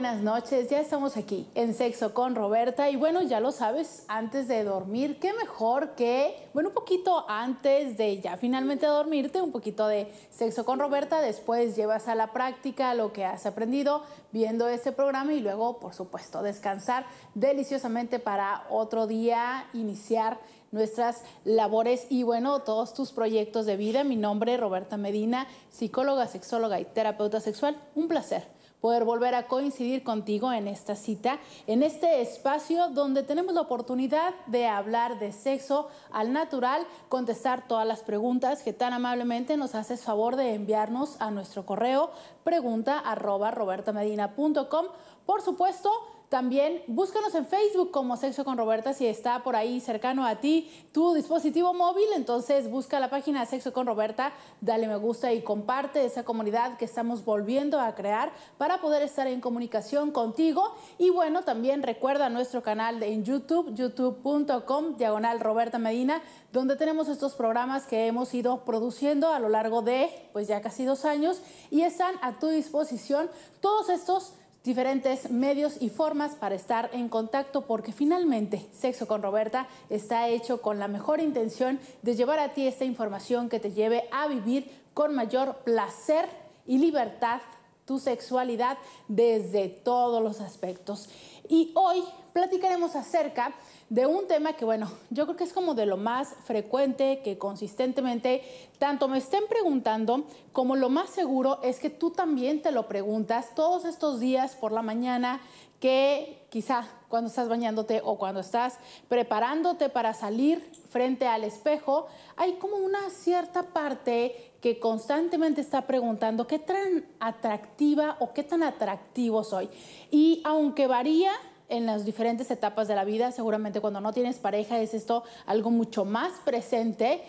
buenas noches. Ya estamos aquí en Sexo con Roberta y bueno, ya lo sabes, antes de dormir, qué mejor que, bueno, un poquito antes de ya finalmente dormirte, un poquito de Sexo con Roberta, después llevas a la práctica lo que has aprendido viendo este programa y luego, por supuesto, descansar deliciosamente para otro día iniciar nuestras labores y bueno, todos tus proyectos de vida. Mi nombre es Roberta Medina, psicóloga, sexóloga y terapeuta sexual. Un placer poder volver a coincidir contigo en esta cita, en este espacio donde tenemos la oportunidad de hablar de sexo al natural, contestar todas las preguntas que tan amablemente nos haces favor de enviarnos a nuestro correo pregunta arroba robertamedina.com. Por supuesto, también búscanos en Facebook como Sexo con Roberta si está por ahí cercano a ti tu dispositivo móvil. Entonces busca la página Sexo con Roberta, dale me gusta y comparte esa comunidad que estamos volviendo a crear para poder estar en comunicación contigo. Y bueno, también recuerda nuestro canal en YouTube, youtube.com, diagonal Roberta Medina, donde tenemos estos programas que hemos ido produciendo a lo largo de pues ya casi dos años y están a tu disposición todos estos diferentes medios y formas para estar en contacto porque finalmente Sexo con Roberta está hecho con la mejor intención de llevar a ti esta información que te lleve a vivir con mayor placer y libertad tu sexualidad desde todos los aspectos. Y hoy platicaremos acerca de un tema que, bueno, yo creo que es como de lo más frecuente que consistentemente tanto me estén preguntando como lo más seguro es que tú también te lo preguntas todos estos días por la mañana que quizá cuando estás bañándote o cuando estás preparándote para salir frente al espejo, hay como una cierta parte que constantemente está preguntando qué tan atractiva o qué tan atractivo soy. Y aunque varía en las diferentes etapas de la vida. Seguramente cuando no tienes pareja es esto algo mucho más presente.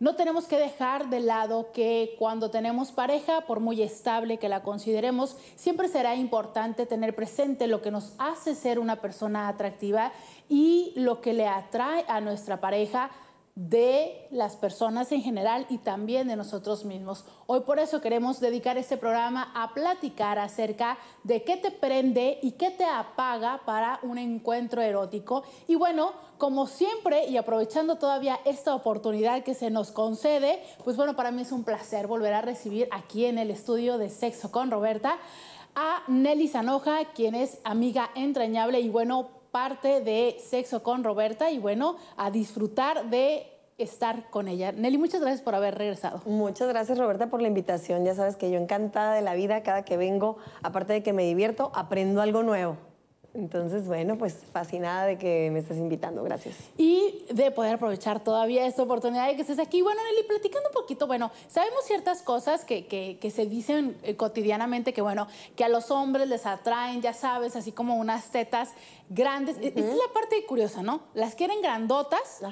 No tenemos que dejar de lado que cuando tenemos pareja, por muy estable que la consideremos, siempre será importante tener presente lo que nos hace ser una persona atractiva y lo que le atrae a nuestra pareja de las personas en general y también de nosotros mismos. Hoy por eso queremos dedicar este programa a platicar acerca de qué te prende y qué te apaga para un encuentro erótico. Y bueno, como siempre y aprovechando todavía esta oportunidad que se nos concede, pues bueno, para mí es un placer volver a recibir aquí en el estudio de Sexo con Roberta a Nelly Zanoja, quien es amiga entrañable y bueno, parte de Sexo con Roberta y bueno, a disfrutar de estar con ella. Nelly, muchas gracias por haber regresado. Muchas gracias Roberta por la invitación. Ya sabes que yo encantada de la vida cada que vengo, aparte de que me divierto, aprendo algo nuevo. Entonces, bueno, pues fascinada de que me estés invitando, gracias. Y de poder aprovechar todavía esta oportunidad de que estés aquí. Bueno, Nelly, platicando un poquito, bueno, sabemos ciertas cosas que, que, se dicen eh, cotidianamente, que bueno, que a los hombres les atraen, ya sabes, así como unas tetas grandes. E, esta es la parte curiosa, ¿no? Las quieren grandotas,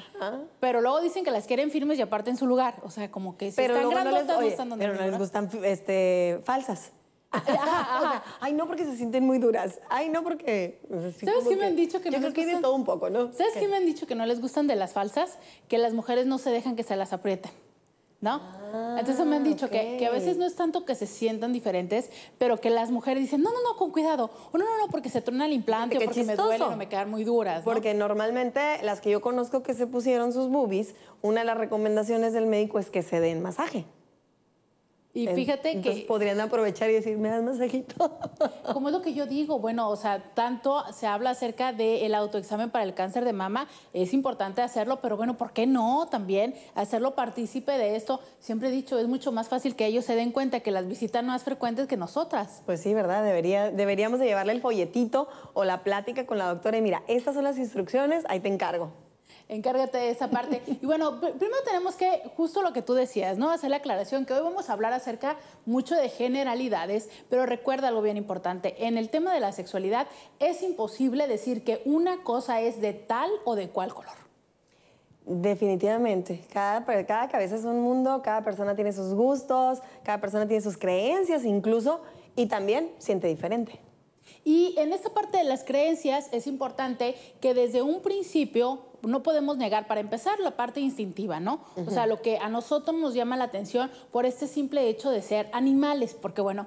pero luego dicen que las quieren firmes y aparte en su lugar. O sea, como que si pero están grandotas, Pero no les gustan este, falsas ay, no porque se sienten muy duras. Ay, no porque... ¿Sabes qué me han dicho que no Yo creo que todo un poco, ¿no? ¿Sabes qué? me han dicho que no les gustan de las falsas? Que las mujeres no se dejan que se las aprieten. ¿No? Ah, Entonces me han dicho que, que, a veces no es tanto que se sientan diferentes, pero que las mujeres dicen, no, no, no, con cuidado, o no, no, no, porque se torna el implante, o porque me duele, o me quedan muy duras. Porque normalmente las que yo conozco que se pusieron sus boobies, una de las recomendaciones del médico es que se den masaje. Y fíjate Entonces que... podrían aprovechar y decir, me das masajito. Como es lo que yo digo, bueno, o sea, tanto se habla acerca del autoexamen para el cáncer de mama, es importante hacerlo, pero bueno, ¿por qué no también hacerlo partícipe de esto? Siempre he dicho, es mucho más fácil que ellos se den cuenta que las visitas más frecuentes que nosotras. Pues sí, ¿verdad? deberíamos de llevarle el folletito o la plática con la doctora y mira, estas son las instrucciones, ahí te encargo encárgate de esa parte. Y bueno, primero tenemos que, justo lo que tú decías, ¿no? Hacer la aclaración que hoy vamos a hablar acerca mucho de generalidades, pero recuerda algo bien importante. En el tema de la sexualidad es imposible decir que una cosa es de tal o de cual color. Definitivamente. Cada, cada cabeza es un mundo, cada persona tiene sus gustos, cada persona tiene sus creencias incluso y también siente diferente. Y en esta parte de las creencias es importante que desde un principio no podemos negar, para empezar, la parte instintiva, ¿no? O sea, lo que a nosotros nos llama la atención por este simple hecho de ser animales, porque bueno,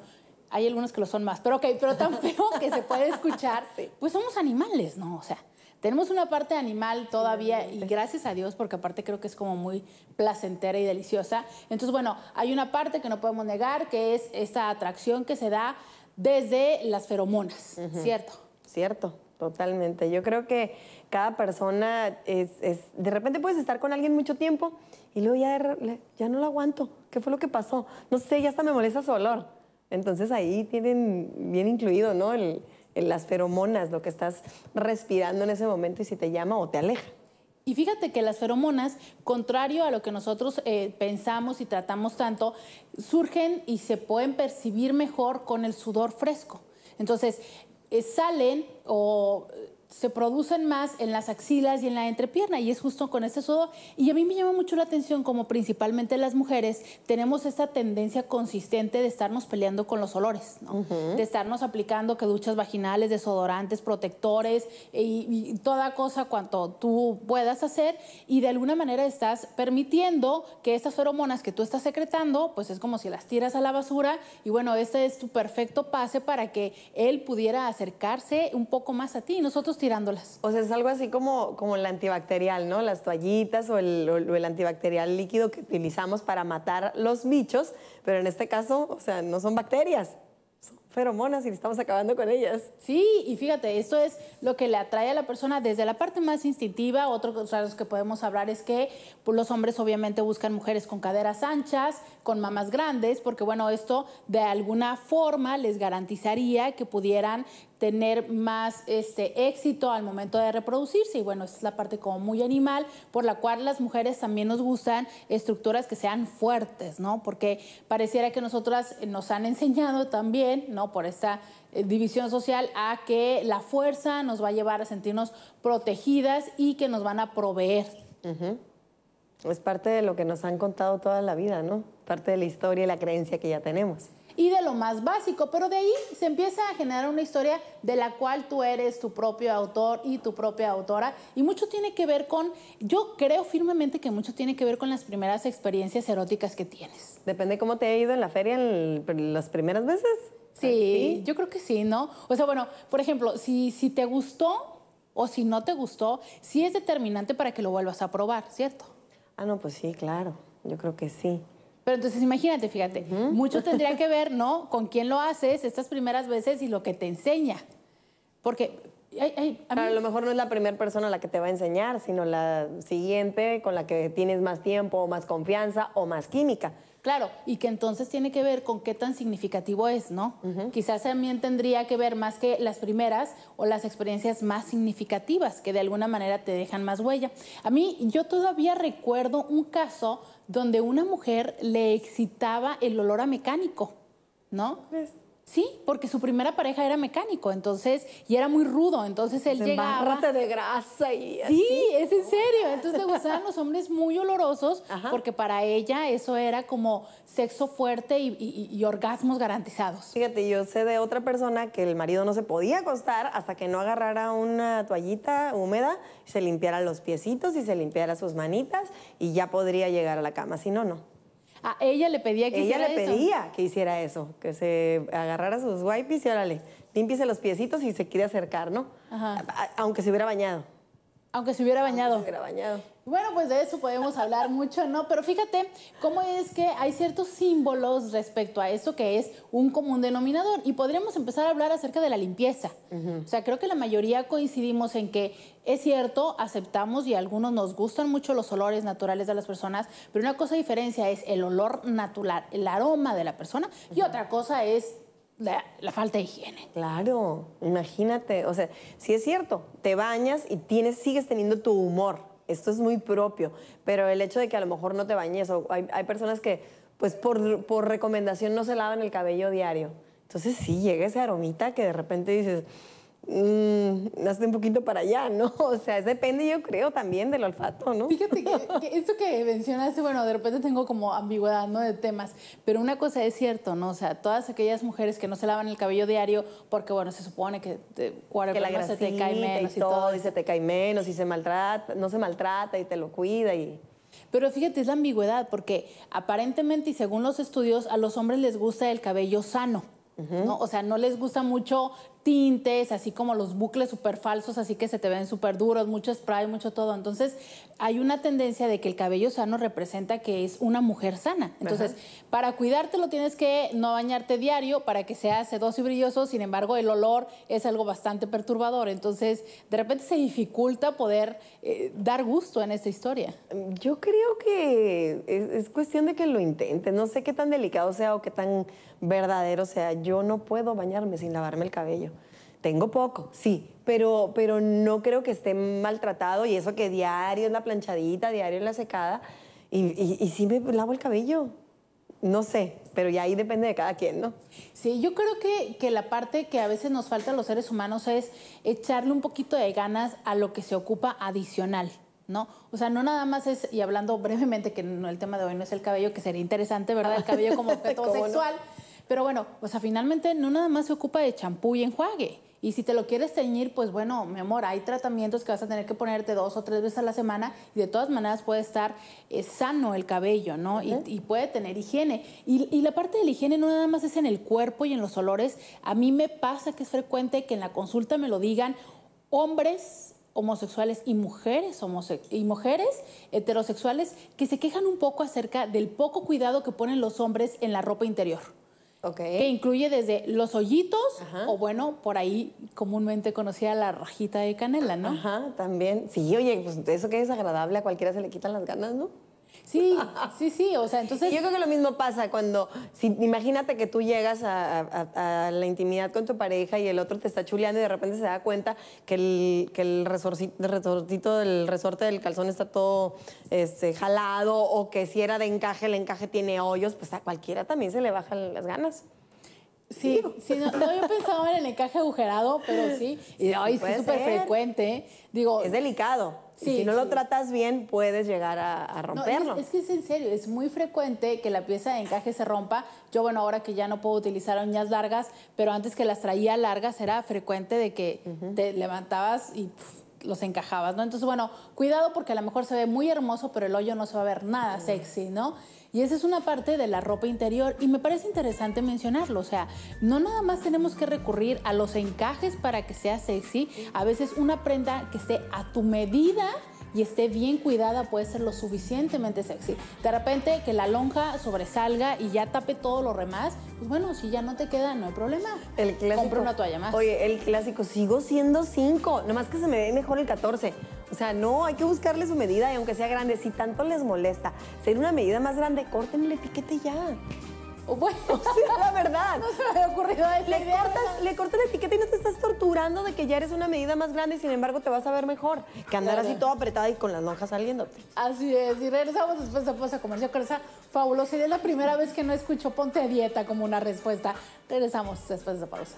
hay algunos que lo son más, pero ok, pero tan feo que se puede escuchar, pues somos animales, ¿no? O sea, tenemos una parte animal todavía y gracias a Dios porque aparte creo que es como muy placentera y deliciosa. Entonces, bueno, hay una parte que no podemos negar que es esta atracción que se da desde las feromonas, ¿cierto? Cierto, totalmente. Yo creo que cada persona es, de repente puedes estar con alguien mucho tiempo y luego ya, ya no lo aguanto. ¿Qué fue lo que pasó? No sé, ya hasta me molesta su olor. Entonces ahí tienen bien incluido, ¿no? las feromonas, lo que estás respirando en ese momento y si te llama o te aleja. Y fíjate que las feromonas, contrario a lo que nosotros eh, pensamos y tratamos tanto, surgen y se pueden percibir mejor con el sudor fresco. Entonces, eh, salen o se producen más en las axilas y en la entrepierna y es justo con este sudor. Y a mí me llama mucho la atención como principalmente las mujeres tenemos esta tendencia consistente de estarnos peleando con los olores, ¿no? de estarnos aplicando que duchas vaginales, desodorantes, protectores e, y, toda cosa cuanto tú puedas hacer y de alguna manera estás permitiendo que estas feromonas que tú estás secretando, pues es como si las tiras a la basura y bueno, este es tu perfecto pase para que él pudiera acercarse un poco más a ti. Nosotros tirándolas. O sea, es algo así como, como el antibacterial, ¿no? Las toallitas o el, antibacterial líquido que utilizamos para matar los bichos, pero en este caso, o sea, no son bacterias, son feromonas y estamos acabando con ellas. Sí, y fíjate, esto es lo que le atrae a la persona desde la parte más instintiva. Otro de los que podemos hablar es que pues, los hombres obviamente buscan mujeres con caderas anchas, con mamás grandes, porque bueno, esto de alguna forma les garantizaría que pudieran tener más este éxito al momento de reproducirse y bueno, esta es la parte como muy animal por la cual las mujeres también nos gustan estructuras que sean fuertes, ¿no? Porque pareciera que nosotras eh, nos han enseñado también, ¿no? Por esta eh, división social a que la fuerza nos va a llevar a sentirnos protegidas y que nos van a proveer. Es parte de lo que nos han contado toda la vida, ¿no? parte de la historia y la creencia que ya tenemos. Y de lo más básico, pero de ahí se empieza a generar una historia de la cual tú eres tu propio autor y tu propia autora. Y mucho tiene que ver con, yo creo firmemente que mucho tiene que ver con las primeras experiencias eróticas que tienes. Depende cómo te ha ido en la feria en las primeras veces. Sí, yo creo que sí, ¿no? O sea, bueno, por ejemplo, si, si te gustó o si no te gustó, sí es determinante para que lo vuelvas a probar, ¿cierto? Ah, no, pues sí, claro, yo creo que sí. Pero entonces imagínate, fíjate, mucho tendría que ver, ¿no? Con quién lo haces estas primeras veces y lo que te enseña. Porque a, a lo mejor no es la primera persona la que te va a enseñar, sino la siguiente con la que tienes más tiempo, o más confianza o más química. Claro, y que entonces tiene que ver con qué tan significativo es, ¿no? Quizás también tendría que ver más que las primeras o las experiencias más significativas que de alguna manera te dejan más huella. A mí yo todavía recuerdo un caso donde una mujer le excitaba el olor a mecánico, ¿no? Sí, porque su primera pareja era mecánico, entonces, y era muy rudo, entonces él llegaba... de grasa y Sí, es en serio, entonces le gustaban los hombres muy olorosos, porque para ella eso era como sexo fuerte y, y, orgasmos garantizados. Fíjate, yo sé de otra persona que el marido no se podía acostar hasta que no agarrara una toallita húmeda, se limpiara los piecitos y se limpiara sus manitas y ya podría llegar a la cama, si no, no. A ah, ella le pedía que hiciera eso. Ella le pedía que hiciera eso, que se agarrara sus wipes y órale, límpiese los piecitos y se quiere acercar, ¿no? Ajá. aunque se hubiera bañado. Aunque se hubiera bañado. Aunque se hubiera bañado. Bueno, pues de eso podemos hablar mucho, ¿no? Pero fíjate cómo es que hay ciertos símbolos respecto a eso que es un común denominador. Y podríamos empezar a hablar acerca de la limpieza. O sea, creo que la mayoría coincidimos en que es cierto, aceptamos y algunos nos gustan mucho los olores naturales de las personas, pero una cosa diferencia es el olor natural, el aroma de la persona, y otra cosa es la, falta de higiene. Claro, imagínate, o sea, si es cierto, te bañas y tienes, sigues teniendo tu humor esto es muy propio, pero el hecho de que a lo mejor no te bañes, o hay, personas que pues por, por recomendación no se lavan el cabello diario. Entonces sí llega ese aromita que de repente dices, mm, un poquito para allá, ¿no? O sea, depende yo creo también del olfato, ¿no? Fíjate que, esto que mencionaste, bueno, de repente tengo como ambigüedad, ¿no? De temas, pero una cosa es cierto, ¿no? O sea, todas aquellas mujeres que no se lavan el cabello diario porque, bueno, se supone que, que la grasa te cae menos y, todo, y se te cae menos y se maltrata, no se maltrata y te lo cuida y... Pero fíjate, es la ambigüedad, porque aparentemente y según los estudios, a los hombres les gusta el cabello sano. ¿no? O sea, no les gusta mucho tintes, así como los bucles súper falsos, así que se te ven súper duros, mucho spray, mucho todo. Entonces, hay una tendencia de que el cabello sano representa que es una mujer sana. Entonces, para cuidártelo tienes que no bañarte diario para que sea sedoso y brilloso, sin embargo, el olor es algo bastante perturbador. Entonces, de repente se dificulta poder eh, dar gusto en esta historia. Yo creo que es, cuestión de que lo intente. No sé qué tan delicado sea o qué tan verdadero sea. Yo no puedo bañarme sin lavarme el cabello. Tengo poco, sí, pero, pero no creo que esté maltratado y eso que diario es la planchadita, diario es la secada. Y, y, sí me lavo el cabello. No sé, pero ya ahí depende de cada quien, ¿no? Sí, yo creo que, que, la parte que a veces nos falta a los seres humanos es echarle un poquito de ganas a lo que se ocupa adicional. ¿no? O sea, no nada más es, y hablando brevemente, que no, el tema de hoy no es el cabello, que sería interesante, ¿verdad? El cabello como objeto sexual. Pero bueno, o sea, finalmente no nada más se ocupa de champú y enjuague. Y si te lo quieres teñir, pues bueno, mi amor, hay tratamientos que vas a tener que ponerte dos o tres veces a la semana y de todas maneras puede estar eh, sano el cabello, ¿no? Y, puede tener higiene. Y, la parte de la higiene no nada más es en el cuerpo y en los olores. A mí me pasa que es frecuente que en la consulta me lo digan hombres homosexuales y mujeres y mujeres heterosexuales que se quejan un poco acerca del poco cuidado que ponen los hombres en la ropa interior. Que incluye desde los hoyitos o bueno, por ahí comúnmente conocida la rajita de canela, ¿no? Ajá, también. Sí, oye, pues eso que es agradable, a cualquiera se le quitan las ganas, ¿no? Sí, sí, sí, o sea, entonces... Yo creo que lo mismo pasa cuando, si, imagínate que tú llegas a, la intimidad con tu pareja y el otro te está chuleando y de repente se da cuenta que el, del resorte del calzón está todo este, jalado o que si era de encaje, el encaje tiene hoyos, pues a cualquiera también se le bajan las ganas. Sí, sí, no, no, yo pensaba en el encaje agujerado, pero sí. Y hoy sí, súper frecuente. Digo, es delicado si no lo tratas bien, puedes llegar a, romperlo. es, que es en serio, es muy frecuente que la pieza de encaje se rompa. Yo, bueno, ahora que ya no puedo utilizar uñas largas, pero antes que las traía largas era frecuente de que te levantabas y... los encajabas, ¿no? Entonces, bueno, cuidado porque a lo mejor se ve muy hermoso, pero el hoyo no se va a ver nada sexy, ¿no? Y esa es una parte de la ropa interior y me parece interesante mencionarlo, o sea, no nada más tenemos que recurrir a los encajes para que sea sexy, a veces una prenda que esté a tu medida y esté bien cuidada puede ser lo suficientemente sexy. De repente que la lonja sobresalga y ya tape todo lo remas pues bueno, si ya no te queda, no hay problema. El clásico. una toalla más. Oye, el clásico, sigo siendo 5, nomás que se me ve mejor el 14. O sea, no, hay que buscarle su medida y aunque sea grande, si tanto les molesta, ser una medida más grande, corten el etiquete ya bueno, la verdad. No se me había ocurrido le Cortas, le cortas la etiqueta y no te estás torturando de que ya eres una medida más grande y sin embargo te vas a ver mejor que andar así todo apretada y con las lonjas saliéndote. Así es. Y regresamos después de Pausa Comercio con esa fabulosa idea. Es la primera vez que no escucho ponte dieta como una respuesta. Regresamos después de pausa.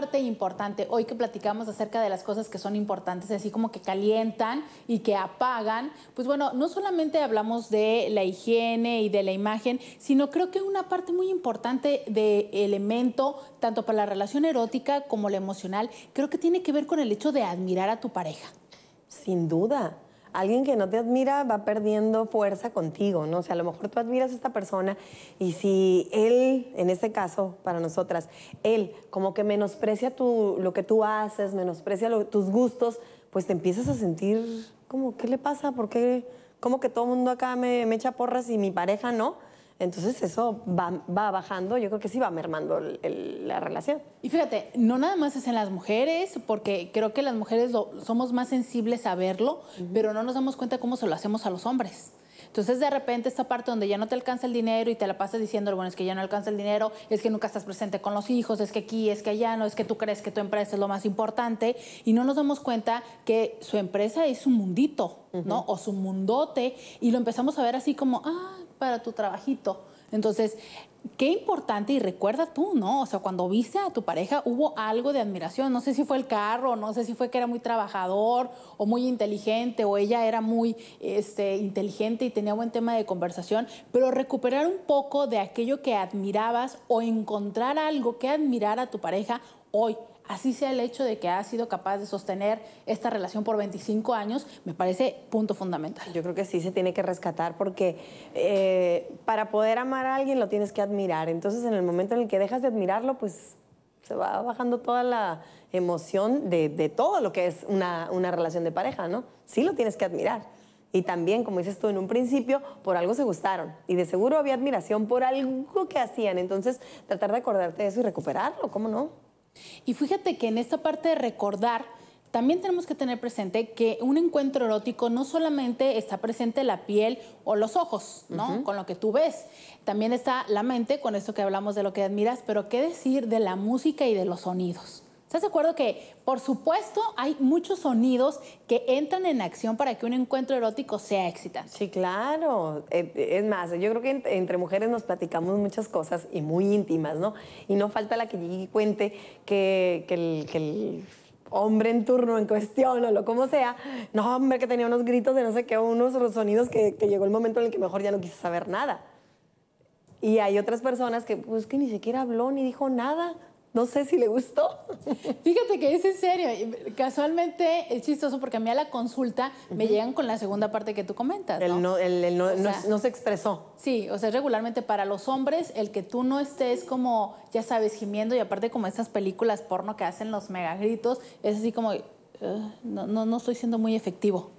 parte importante, hoy que platicamos acerca de las cosas que son importantes, así como que calientan y que apagan, pues bueno, no solamente hablamos de la higiene y de la imagen, sino creo que una parte muy importante de elemento, tanto para la relación erótica como la emocional, creo que tiene que ver con el hecho de admirar a tu pareja. Sin duda, alguien que no te admira va perdiendo fuerza contigo, ¿no? O sea, a lo mejor tú admiras a esta persona y si él, en este caso, para nosotras, él como que menosprecia tu, lo que tú haces, menosprecia tus gustos, pues te empiezas a sentir como, ¿qué le pasa? ¿Por qué? ¿Cómo que todo el mundo acá me, me echa porras y mi pareja no? Entonces eso va, bajando, yo creo que sí va mermando la relación. Y fíjate, no nada más es en las mujeres, porque creo que las mujeres somos más sensibles a verlo, pero no nos damos cuenta cómo se lo hacemos a los hombres. Entonces de repente esta parte donde ya no te alcanza el dinero y te la pasas diciendo, bueno, es que ya no alcanza el dinero, es que nunca estás presente con los hijos, es que aquí, es que allá, no, es que tú crees que tu empresa es lo más importante y no nos damos cuenta que su empresa es su mundito, ¿no? O su mundote y lo empezamos a ver así como, ah, para tu trabajito. Entonces, qué importante y recuerda tú, ¿no? O sea, cuando viste a tu pareja hubo algo de admiración, no sé si fue el carro, no sé si fue que era muy trabajador o muy inteligente o ella era muy este, inteligente y tenía buen tema de conversación, pero recuperar un poco de aquello que admirabas o encontrar algo que admirar a tu pareja hoy así sea el hecho de que ha sido capaz de sostener esta relación por 25 años, me parece punto fundamental. Yo creo que sí se tiene que rescatar porque eh, para poder amar a alguien lo tienes que admirar. Entonces, en el momento en el que dejas de admirarlo, pues se va bajando toda la emoción de, todo lo que es una, una relación de pareja, ¿no? Sí lo tienes que admirar. Y también, como dices tú en un principio, por algo se gustaron. Y de seguro había admiración por algo que hacían. Entonces, tratar de acordarte de eso y recuperarlo, ¿cómo no? Y fíjate que en esta parte de recordar, también tenemos que tener presente que un encuentro erótico no solamente está presente la piel o los ojos, ¿no? Con lo que tú ves. También está la mente, con esto que hablamos de lo que admiras, pero qué decir de la música y de los sonidos. ¿Estás de acuerdo que, por supuesto, hay muchos sonidos que entran en acción para que un encuentro erótico sea éxito? Sí, claro. Eh, eh, es más, yo creo que entre mujeres nos platicamos muchas cosas y muy íntimas, ¿no? Y no falta la que llegue y cuente que, el, hombre en turno, en cuestión o lo como sea, no, hombre, que tenía unos gritos de no sé qué, unos sonidos que, llegó el momento en el que mejor ya no quise saber nada. Y hay otras personas que, pues, que ni siquiera habló ni dijo nada. No sé si le gustó. Fíjate que es en serio. Casualmente es chistoso porque a mí a la consulta me llegan con la segunda parte que tú comentas. ¿no? no, se expresó. Sí, o sea, regularmente para los hombres el que tú no estés como, ya sabes, gimiendo y aparte como estas películas porno que hacen los megagritos, es así como, no, no, no estoy siendo muy efectivo.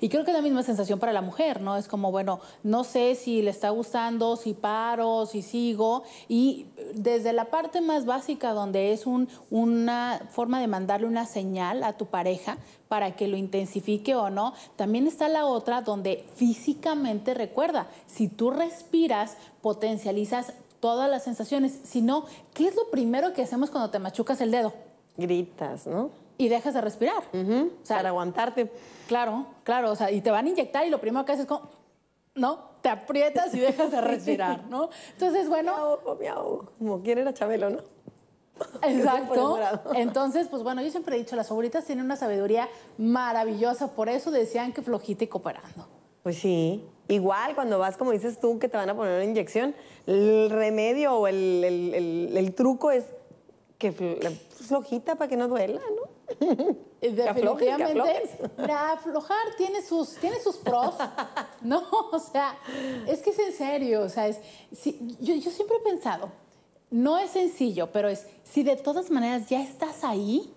Y creo que es la misma sensación para la mujer, ¿no? Es como, bueno, no sé si le está gustando, si paro, si sigo. Y desde la parte más básica, donde es una forma de mandarle una señal a tu pareja para que lo intensifique o no, también está la otra donde físicamente recuerda, si tú respiras, potencializas todas las sensaciones. Si no, ¿qué es lo primero que hacemos cuando te machucas el dedo? Gritas, ¿no? y dejas de respirar. o sea, para aguantarte. Claro, claro. O sea, y te van a inyectar y lo primero que haces es como, ¿no? Te aprietas y dejas de respirar, ¿no? Entonces, bueno. Como quiere era Chabelo, ¿no? Exacto. Entonces, pues bueno, yo siempre he dicho, las favoritas tienen una sabiduría maravillosa, por eso decían que flojita y cooperando. Pues sí. Igual cuando vas, como dices tú, que te van a poner una inyección, el remedio o el, el truco es que flojita para que no duela, ¿no? Definitivamente, la aflojar tiene sus, tiene sus pros, ¿no? O sea, es que es en serio, o yo, siempre he pensado, no es sencillo, pero es, si de todas maneras ya estás ahí,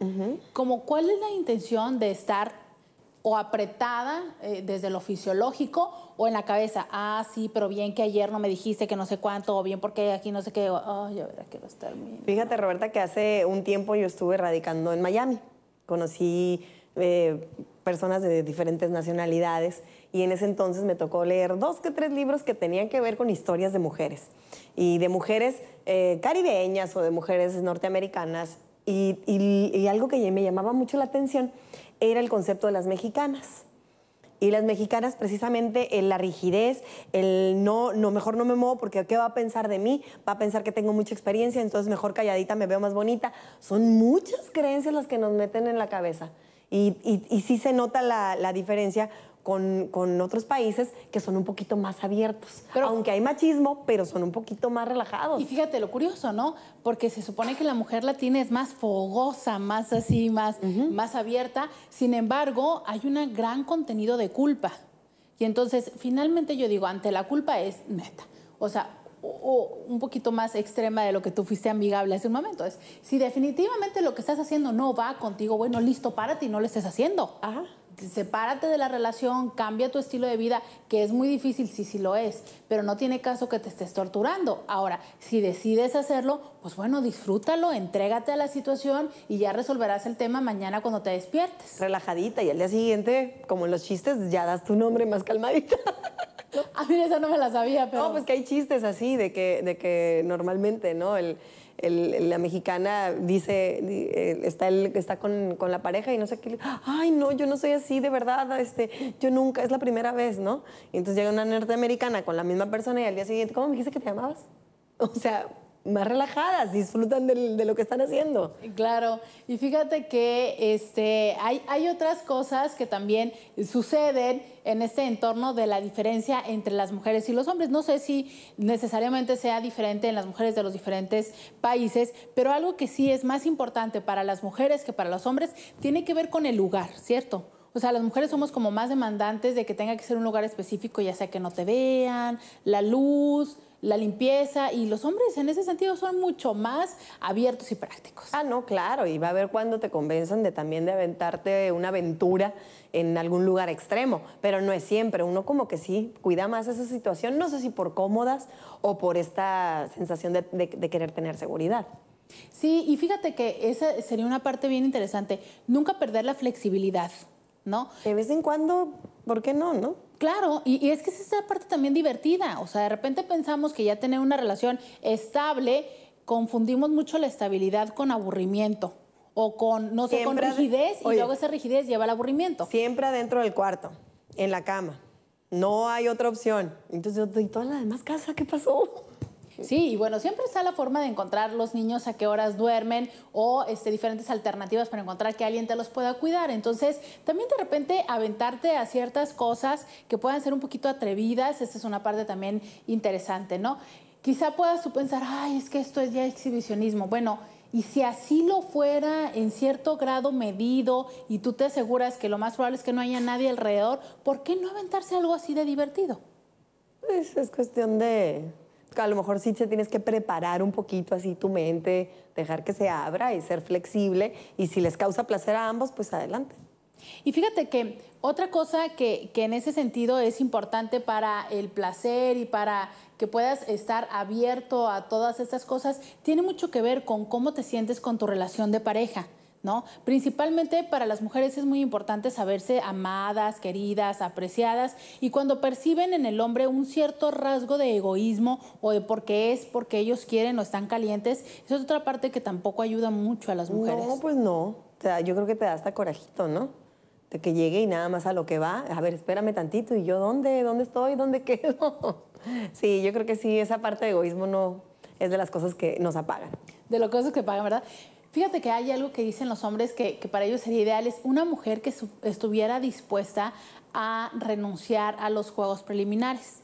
como cuál es la intención de estar o apretada eh, desde lo fisiológico o en la cabeza, ah, sí, pero bien que ayer no me dijiste que no sé cuánto, o bien porque aquí no sé qué, Fíjate, Roberta, que hace un tiempo yo estuve radicando en Miami conocí eh, personas de diferentes nacionalidades y en ese entonces me tocó leer dos que tres libros que tenían que ver con historias de mujeres y de mujeres eh, caribeñas o de mujeres norteamericanas y algo que me llamaba mucho la atención era el concepto de las mexicanas. Y las mexicanas, precisamente, en la rigidez, el no, no, mejor no me muevo porque ¿qué va a pensar de mí? Va a pensar que tengo mucha experiencia, entonces mejor calladita me veo más bonita. Son muchas creencias las que nos meten en la cabeza. Y, y, sí se nota la, la diferencia con, otros países que son un poquito más abiertos. Aunque hay machismo, pero son un poquito más relajados. Y fíjate lo curioso, ¿no? Porque se supone que la mujer latina es más fogosa, más así, más, más abierta. Sin embargo, hay un gran contenido de culpa. Y entonces, finalmente yo digo, ante la culpa es neta. O sea, o, un poquito más extrema de lo que tú fuiste amigable hace un momento. Es, si definitivamente lo que estás haciendo no va contigo, bueno, listo, para ti, no lo estés haciendo. Ajá sepárate de la relación, cambia tu estilo de vida, que es muy difícil, sí, sí lo es, pero no tiene caso que te estés torturando. Ahora, si decides hacerlo, pues bueno, disfrútalo, entrégate a la situación y ya resolverás el tema mañana cuando te despiertes. Relajadita y al día siguiente, como en los chistes, ya das tu nombre más calmadita. A mí esa no me la sabía, pero... No, pues que hay chistes así de que, de que normalmente, ¿no? El, la mexicana dice, eh, está, está con, la pareja y no sé qué, ay, no, yo no soy así, de verdad, este, yo nunca, es la primera vez, ¿no? Y entonces llega una norteamericana con la misma persona y al día siguiente, ¿cómo me dijiste que te llamabas? O sea, más relajadas, disfrutan de lo que están haciendo. Claro, y fíjate que este, hay, hay otras cosas que también suceden en este entorno de la diferencia entre las mujeres y los hombres. No sé si necesariamente sea diferente en las mujeres de los diferentes países, pero algo que sí es más importante para las mujeres que para los hombres tiene que ver con el lugar, ¿cierto? O sea, las mujeres somos como más demandantes de que tenga que ser un lugar específico, ya sea que no te vean, la luz, la limpieza y los hombres en ese sentido son mucho más abiertos y prácticos. Ah, no, claro, y va a haber cuando te convenzan de también de aventarte una aventura en algún lugar extremo, pero no es siempre, uno como que sí cuida más esa situación, no sé si por cómodas o por esta sensación de, de querer tener seguridad. Sí, y fíjate que esa sería una parte bien interesante, nunca perder la flexibilidad, ¿no? De vez en cuando, ¿por qué no, no? Claro, y, es que es esa parte también divertida. O sea, de repente pensamos que ya tener una relación estable, confundimos mucho la estabilidad con aburrimiento. O con, no sé, con rigidez, y luego esa rigidez lleva al aburrimiento. Siempre adentro del cuarto, en la cama. No hay otra opción. Entonces ¿y toda la demás casa qué pasó? Sí, y bueno, siempre está la forma de encontrar los niños a qué horas duermen o este, diferentes alternativas para encontrar que alguien te los pueda cuidar. Entonces, también de repente aventarte a ciertas cosas que puedan ser un poquito atrevidas, esa es una parte también interesante, ¿no? Quizá puedas tú pensar, ay, es que esto es ya exhibicionismo. Bueno, y si así lo fuera en cierto grado medido y tú te aseguras que lo más probable es que no haya nadie alrededor, ¿por qué no aventarse algo así de divertido? Pues, es cuestión de a lo mejor sí te tienes que preparar un poquito así tu mente, dejar que se abra y ser flexible. Y si les causa placer a ambos, pues adelante. Y fíjate que otra cosa que, que, en ese sentido es importante para el placer y para que puedas estar abierto a todas estas cosas, tiene mucho que ver con cómo te sientes con tu relación de pareja. ¿no? Principalmente para las mujeres es muy importante saberse amadas, queridas, apreciadas y cuando perciben en el hombre un cierto rasgo de egoísmo o de porque es, porque ellos quieren o están calientes, eso es otra parte que tampoco ayuda mucho a las mujeres. No, pues no. yo creo que te da hasta corajito, ¿no? De que llegue y nada más a lo que va. A ver, espérame tantito y yo dónde, dónde estoy, dónde quedo. sí, yo creo que sí, esa parte de egoísmo no es de las cosas que nos apagan de las cosas que apagan, ¿verdad? Fíjate que hay algo que dicen los hombres que, para ellos sería ideal, es una mujer que estuviera dispuesta a renunciar a los juegos preliminares.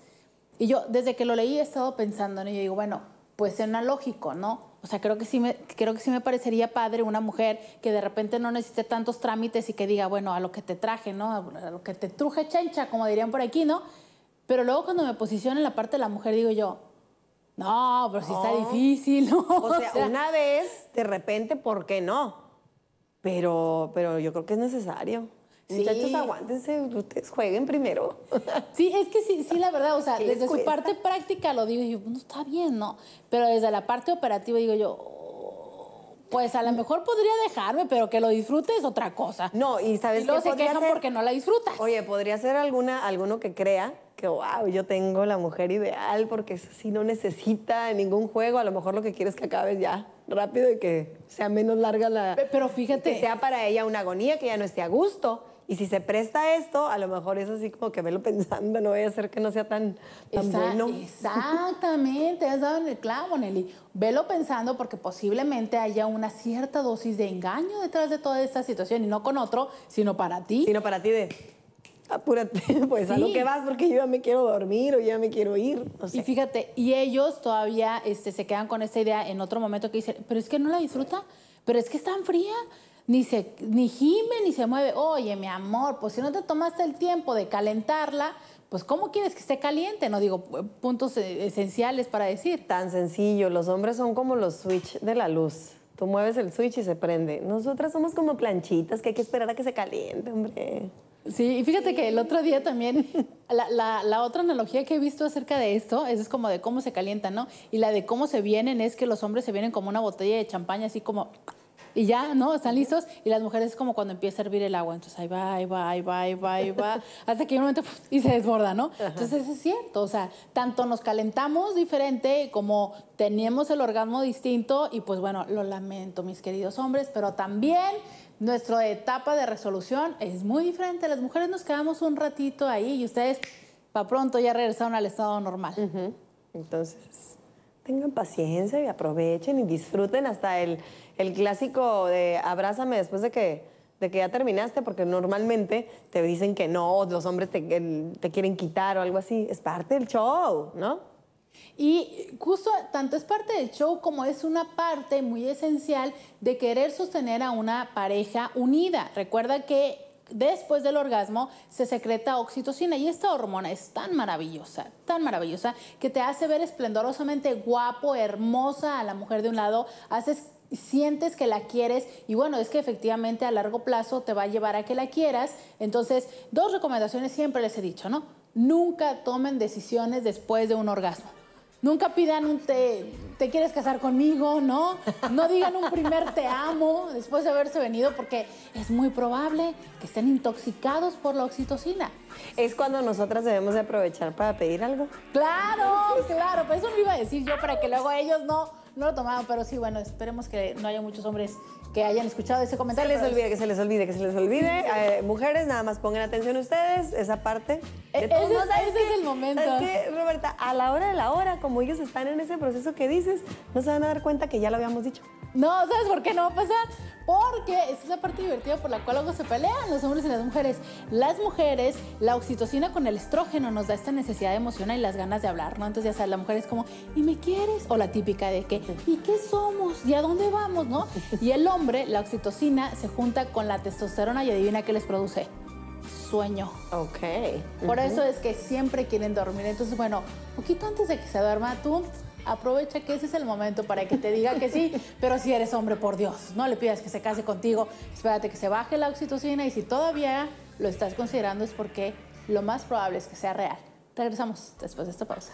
Y yo, desde que lo leí, he estado pensando en ello digo, bueno, pues es lógico, ¿no? O sea, creo que, sí me, creo que sí me parecería padre una mujer que de repente no necesite tantos trámites y que diga, bueno, a lo que te traje, ¿no? A lo que te truje chencha, como dirían por aquí, ¿no? Pero luego cuando me posiciono en la parte de la mujer, digo yo, no, pero si está difícil, ¿no? O sea, una vez, de repente, ¿por qué no? Pero, pero yo creo que es necesario. Muchachos, aguántense, jueguen primero. Sí, es que sí, sí, la verdad, o sea, desde su parte práctica lo digo, y yo, pues, no está bien, ¿no? Pero desde la parte operativa digo yo, oh, pues a lo mejor podría dejarme, pero que lo disfrutes es otra cosa. No, y sabes Y luego se quejan porque no la disfrutas. Oye, podría ser alguna, alguno que crea que, wow, yo tengo la mujer ideal porque si no necesita ningún juego, a lo mejor lo que quieres es que acabes ya rápido y que sea menos larga la... Pero fíjate... Que sea para ella una agonía, que ya no esté a gusto. Y si se presta esto, a lo mejor es así como que velo pensando, no voy a hacer que no sea tan, tan bueno. Exactamente, has dado en el clavo, Nelly. Velo pensando porque posiblemente haya una cierta dosis de engaño detrás de toda esta situación y no con otro, sino para ti. Sino para ti de apúrate, pues a lo que vas, porque yo ya me quiero dormir o ya me quiero ir. Y fíjate, y ellos todavía este, se quedan con esta idea en otro momento que dicen, pero es que no la disfruta, pero es que es tan fría, ni, se, ni gime, ni se mueve. Oye, mi amor, pues si no te tomaste el tiempo de calentarla, pues ¿cómo quieres que esté caliente? No digo eh, puntos eh, esenciales para decir. Tan sencillo, los hombres son como los switch de la luz. Tú mueves el switch y se prende. Nosotras somos como planchitas que hay que esperar a que se caliente, hombre. Sí, y fíjate que el otro día también, la, otra analogía que he visto acerca de esto es, como de cómo se calientan, ¿no? Y la de cómo se vienen es que los hombres se vienen como una botella de champaña, así como y ya, ¿no? Están listos. Y las mujeres es como cuando empieza a hervir el agua. Entonces ahí va, ahí va, ahí va, ahí va, va. Hasta que un momento y se desborda, ¿no? Entonces eso es cierto. O sea, tanto nos calentamos diferente como teníamos el orgasmo distinto. Y pues bueno, lo lamento, mis queridos hombres, pero también nuestra etapa de resolución es muy diferente. Las mujeres nos quedamos un ratito ahí y ustedes, para pronto, ya regresaron al estado normal. Entonces, tengan paciencia y aprovechen y disfruten hasta el, clásico de abrázame después de que de que ya terminaste, porque normalmente te dicen que no, los hombres te, te, quieren quitar o algo así. Es parte del show, ¿no? Y justo tanto es parte del show como es una parte muy esencial de querer sostener a una pareja unida. Recuerda que después del orgasmo se secreta oxitocina y esta hormona es tan maravillosa, tan maravillosa, que te hace ver esplendorosamente guapo, hermosa a la mujer de un lado, haces sientes que la quieres y bueno, es que efectivamente a largo plazo te va a llevar a que la quieras. Entonces, dos recomendaciones siempre les he dicho, ¿no? Nunca tomen decisiones después de un orgasmo. Nunca pidan un te, te quieres casar conmigo, ¿no? No digan un primer te amo después de haberse venido porque es muy probable que estén intoxicados por la oxitocina. Es cuando nosotras debemos de aprovechar para pedir algo. Claro, claro, pues eso lo iba a decir yo para que luego ellos no no lo tomado, pero sí, bueno, esperemos que no haya muchos hombres que hayan escuchado ese comentario. Se les olvide, que se les olvide, que se les olvide. Eh, mujeres, nada más pongan atención ustedes, esa parte. E-, ese, es el momento. que, Roberta? A la hora de la hora, como ellos están en ese proceso que dices, no se van a dar cuenta que ya lo habíamos dicho. No, ¿sabes por qué no va a pasar? porque es la parte divertida por la cual luego se pelean los hombres y las mujeres. Las mujeres, la oxitocina con el estrógeno nos da esta necesidad emocional y las ganas de hablar, ¿no? Entonces ya sabes, la mujer es como, ¿y me quieres? O la típica de que, ¿y qué somos? ¿Y a dónde vamos? ¿No? Y el hombre, la oxitocina, se junta con la testosterona y adivina qué les produce sueño. Ok. Por eso es que siempre quieren dormir. Entonces, bueno, poquito antes de que se duerma, tú aprovecha que ese es el momento para que te diga que sí, pero si eres hombre, por Dios, no le pidas que se case contigo, espérate que se baje la oxitocina y si todavía lo estás considerando es porque lo más probable es que sea real. Regresamos después de esta pausa.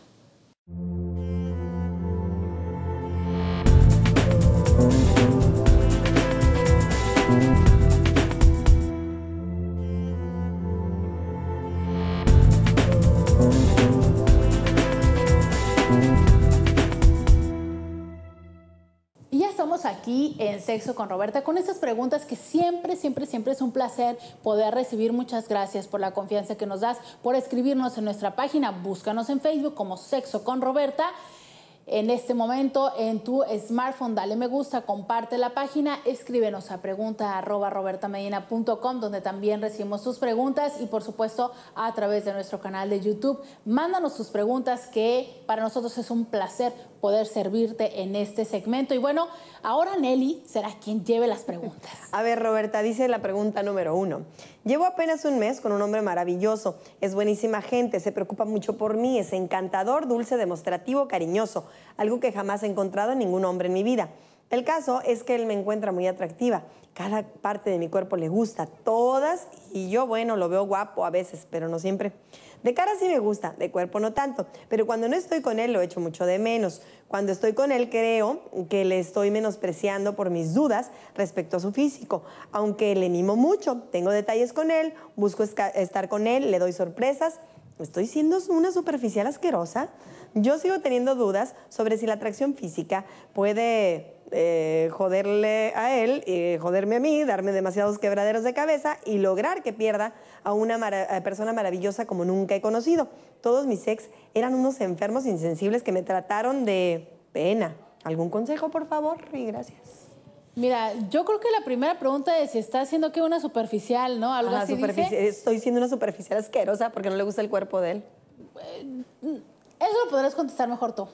aquí en Sexo con Roberta con estas preguntas que siempre, siempre, siempre es un placer poder recibir. Muchas gracias por la confianza que nos das, por escribirnos en nuestra página. Búscanos en Facebook como Sexo con Roberta en este momento en tu smartphone. Dale me gusta, comparte la página, escríbenos a pregunta robertamedina.com donde también recibimos sus preguntas y por supuesto a través de nuestro canal de YouTube. Mándanos tus preguntas que para nosotros es un placer poder servirte en este segmento. Y bueno, ahora Nelly será quien lleve las preguntas. A ver, Roberta, dice la pregunta número uno. Llevo apenas un mes con un hombre maravilloso. Es buenísima gente, se preocupa mucho por mí, es encantador, dulce, demostrativo, cariñoso. Algo que jamás he encontrado en ningún hombre en mi vida. El caso es que él me encuentra muy atractiva. Cada parte de mi cuerpo le gusta, todas, y yo, bueno, lo veo guapo a veces, pero no siempre. De cara sí me gusta, de cuerpo no tanto, pero cuando no estoy con él lo echo mucho de menos. Cuando estoy con él creo que le estoy menospreciando por mis dudas respecto a su físico, aunque le animo mucho, tengo detalles con él, busco estar con él, le doy sorpresas. ¿Estoy siendo una superficial asquerosa? Yo sigo teniendo dudas sobre si la atracción física puede eh, joderle a él, y eh, joderme a mí, darme demasiados quebraderos de cabeza y lograr que pierda a una persona maravillosa como nunca he conocido. Todos mis ex eran unos enfermos insensibles que me trataron de pena. ¿Algún consejo, por favor? Y gracias. Mira, yo creo que la primera pregunta es si está haciendo que una superficial, ¿no? Algo así Estoy siendo una superficial asquerosa porque no le gusta el cuerpo de él. Eh, eso lo podrás contestar mejor tú.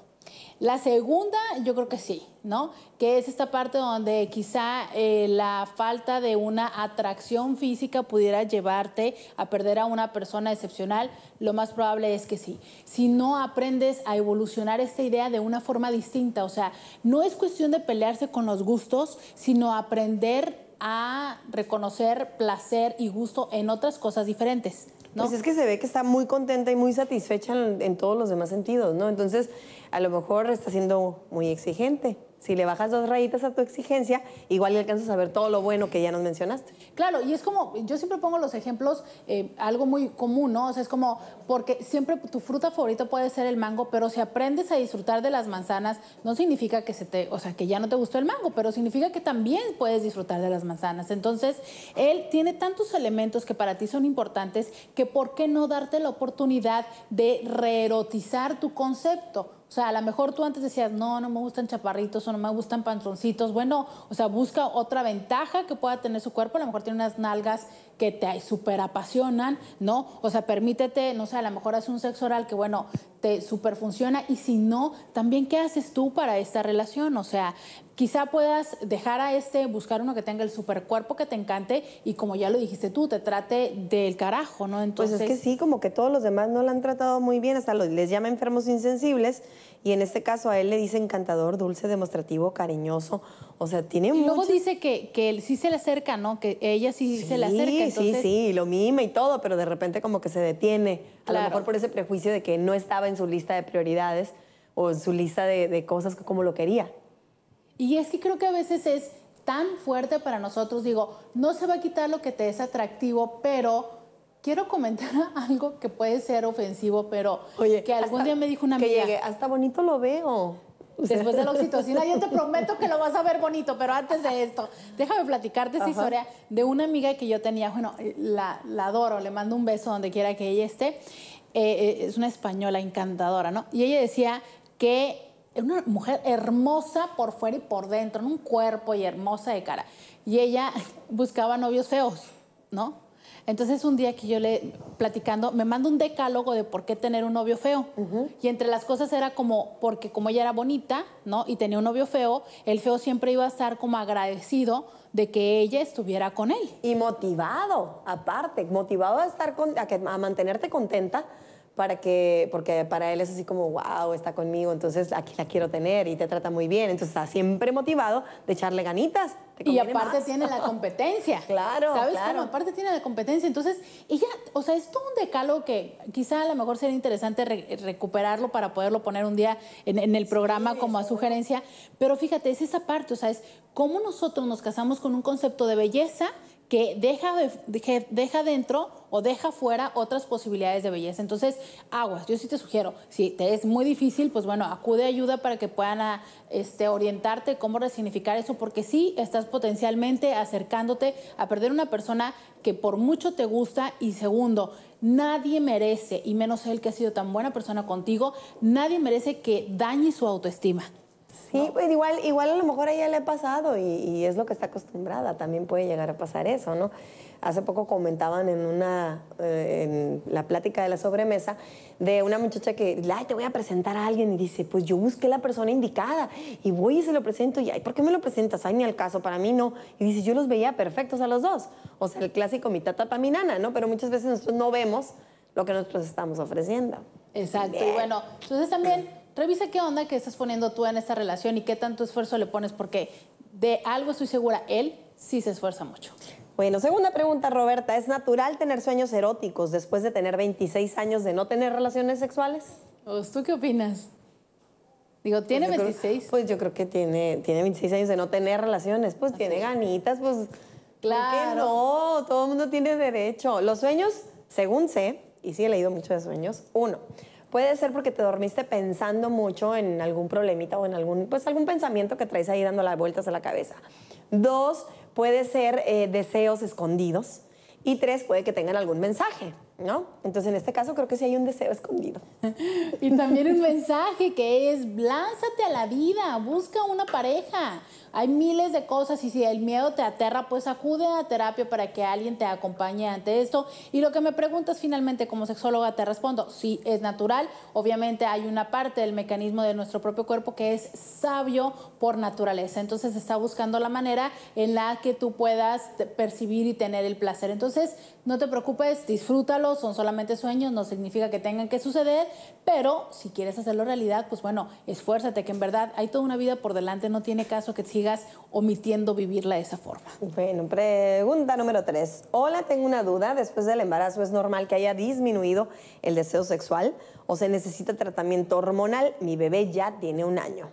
La segunda, yo creo que sí, ¿no? Que es esta parte donde quizá eh, la falta de una atracción física pudiera llevarte a perder a una persona excepcional. Lo más probable es que sí. Si no aprendes a evolucionar esta idea de una forma distinta, o sea, no es cuestión de pelearse con los gustos, sino aprender a reconocer placer y gusto en otras cosas diferentes. Pues es que se ve que está muy contenta y muy satisfecha en todos los demás sentidos, ¿no? Entonces, a lo mejor está siendo muy exigente. Si le bajas dos rayitas a tu exigencia, igual le alcanzas a ver todo lo bueno que ya nos mencionaste. Claro, y es como, yo siempre pongo los ejemplos, eh, algo muy común, ¿no? O sea, es como, porque siempre tu fruta favorita puede ser el mango, pero si aprendes a disfrutar de las manzanas, no significa que se te, o sea, que ya no te gustó el mango, pero significa que también puedes disfrutar de las manzanas. Entonces, él tiene tantos elementos que para ti son importantes que por qué no darte la oportunidad de reerotizar tu concepto. O sea, a lo mejor tú antes decías, no, no me gustan chaparritos o no me gustan pantroncitos. Bueno, o sea, busca otra ventaja que pueda tener su cuerpo. A lo mejor tiene unas nalgas que te súper apasionan, ¿no? O sea, permítete, no sé, a lo mejor haz un sexo oral que, bueno, te super funciona y si no, también qué haces tú para esta relación, o sea, quizá puedas dejar a este, buscar uno que tenga el super cuerpo que te encante y como ya lo dijiste tú, te trate del carajo, ¿no? Entonces... Pues es que sí, como que todos los demás no lo han tratado muy bien, hasta los, les llama enfermos insensibles y en este caso a él le dice encantador, dulce, demostrativo, cariñoso, o sea, tiene y Luego dice que, él sí se le acerca, ¿no? Que ella sí se le acerca sí, sí, lo mima y todo, pero de repente como que se detiene. A lo mejor por ese prejuicio de que no estaba en su lista de prioridades o en su lista de, cosas como lo quería. Y es que creo que a veces es tan fuerte para nosotros, digo, no se va a quitar lo que te es atractivo, pero quiero comentar algo que puede ser ofensivo, pero que algún día me dijo una amiga. hasta bonito lo veo. Después de la oxitocina, yo te prometo que lo vas a ver bonito, pero antes de esto, déjame platicarte esa historia de una amiga que yo tenía, bueno, eh, la, la adoro, le mando un beso donde quiera que ella esté. Eh, eh, es una española encantadora, ¿no? Y ella decía que era una mujer hermosa por fuera y por dentro, en un cuerpo y hermosa de cara. Y ella buscaba novios feos, ¿no? Entonces un día que yo le platicando, me manda un decálogo de por qué tener un novio feo. Y entre las cosas era como, porque como ella era bonita, ¿no? Y tenía un novio feo, el feo siempre iba a estar como agradecido de que ella estuviera con él. Y motivado, aparte, motivado a estar con, a, a mantenerte contenta para que, porque para él es así como, wow, está conmigo, entonces aquí la quiero tener y te trata muy bien. Entonces está siempre motivado de echarle ganitas. Y aparte tiene la competencia. claro. ¿Sabes Cómo? Aparte tiene la competencia. Entonces, ella, o sea, es todo un decalo que quizá a lo mejor sería interesante recuperarlo para poderlo poner un día en, el programa como a sugerencia. Pero fíjate, es esa parte, o sea, es cómo nosotros nos casamos con un concepto de belleza que deja, deja dentro o deja fuera otras posibilidades de belleza. Entonces, aguas, yo sí te sugiero, si te es muy difícil, pues bueno, acude a ayuda para que puedan ah, este, orientarte cómo resignificar eso, porque sí estás potencialmente acercándote a perder una persona que por mucho te gusta y segundo, nadie merece, y menos él que ha sido tan buena persona contigo, nadie merece que dañe su autoestima. Sí, pues igual, igual a lo mejor a ella le ha pasado y, es lo que está acostumbrada. También puede llegar a pasar eso, ¿no? Hace poco comentaban en una eh, en la plática de la sobremesa de una muchacha que, ay, te voy a presentar a alguien y dice, pues yo busqué la persona indicada y voy y se lo presento y, ay, ¿por qué me lo presentas? Ay, ni al caso, para mí no. Y dice, yo los veía perfectos a los dos. O sea, el clásico mi tata para mi nana, ¿no? Pero muchas veces nosotros no vemos lo que nosotros estamos ofreciendo. Exacto. Y bueno, entonces también revisa qué onda que estás poniendo tú en esta relación y qué tanto esfuerzo le pones, porque de algo estoy segura, él sí se esfuerza mucho. Bueno, segunda pregunta, Roberta. ¿Es natural tener sueños eróticos después de tener 26 años de no tener relaciones sexuales? Pues, ¿Tú qué opinas? Digo, ¿tiene 26? Pues, pues yo creo que tiene, tiene 26 años de no tener relaciones. Pues tiene ganitas, pues... Claro. ¿Por no? Todo el mundo tiene derecho. Los sueños, según sé, y sí he leído mucho de sueños, uno, Puede ser porque te dormiste pensando mucho en algún problemita o en algún, pues algún pensamiento que traes ahí dando las vueltas a la cabeza. Dos, puede ser eh, deseos escondidos. Y tres, puede que tengan algún mensaje. ¿no? Entonces, en este caso, creo que sí hay un deseo escondido. y también un mensaje que es, lánzate a la vida, busca una pareja. Hay miles de cosas y si el miedo te aterra, pues acude a terapia para que alguien te acompañe ante esto. Y lo que me preguntas finalmente como sexóloga, te respondo, sí, es natural. Obviamente hay una parte del mecanismo de nuestro propio cuerpo que es sabio por naturaleza. Entonces está buscando la manera en la que tú puedas percibir y tener el placer. Entonces, no te preocupes, disfrútalo son solamente sueños, no significa que tengan que suceder, pero si quieres hacerlo realidad, pues bueno, esfuérzate, que en verdad hay toda una vida por delante, no tiene caso que sigas omitiendo vivirla de esa forma. Bueno, pregunta número tres. Hola, tengo una duda. Después del embarazo, ¿es normal que haya disminuido el deseo sexual o se necesita tratamiento hormonal? Mi bebé ya tiene un año.